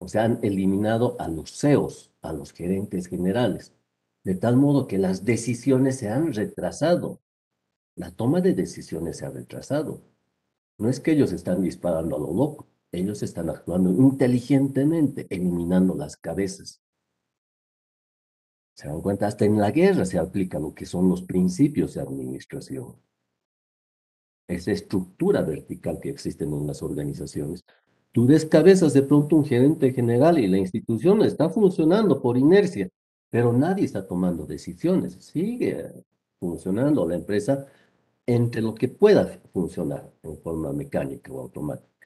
O sea, han eliminado a los CEOs, a los gerentes generales, de tal modo que las decisiones se han retrasado. La toma de decisiones se ha retrasado. No es que ellos están disparando a lo loco, ellos están actuando inteligentemente, eliminando las cabezas. Se dan cuenta, hasta en la guerra se aplica lo que son los principios de administración. Esa estructura vertical que existe en las organizaciones. Tú descabezas de pronto un gerente general y la institución está funcionando por inercia, pero nadie está tomando decisiones. Sigue funcionando la empresa entre lo que pueda funcionar en forma mecánica o automática.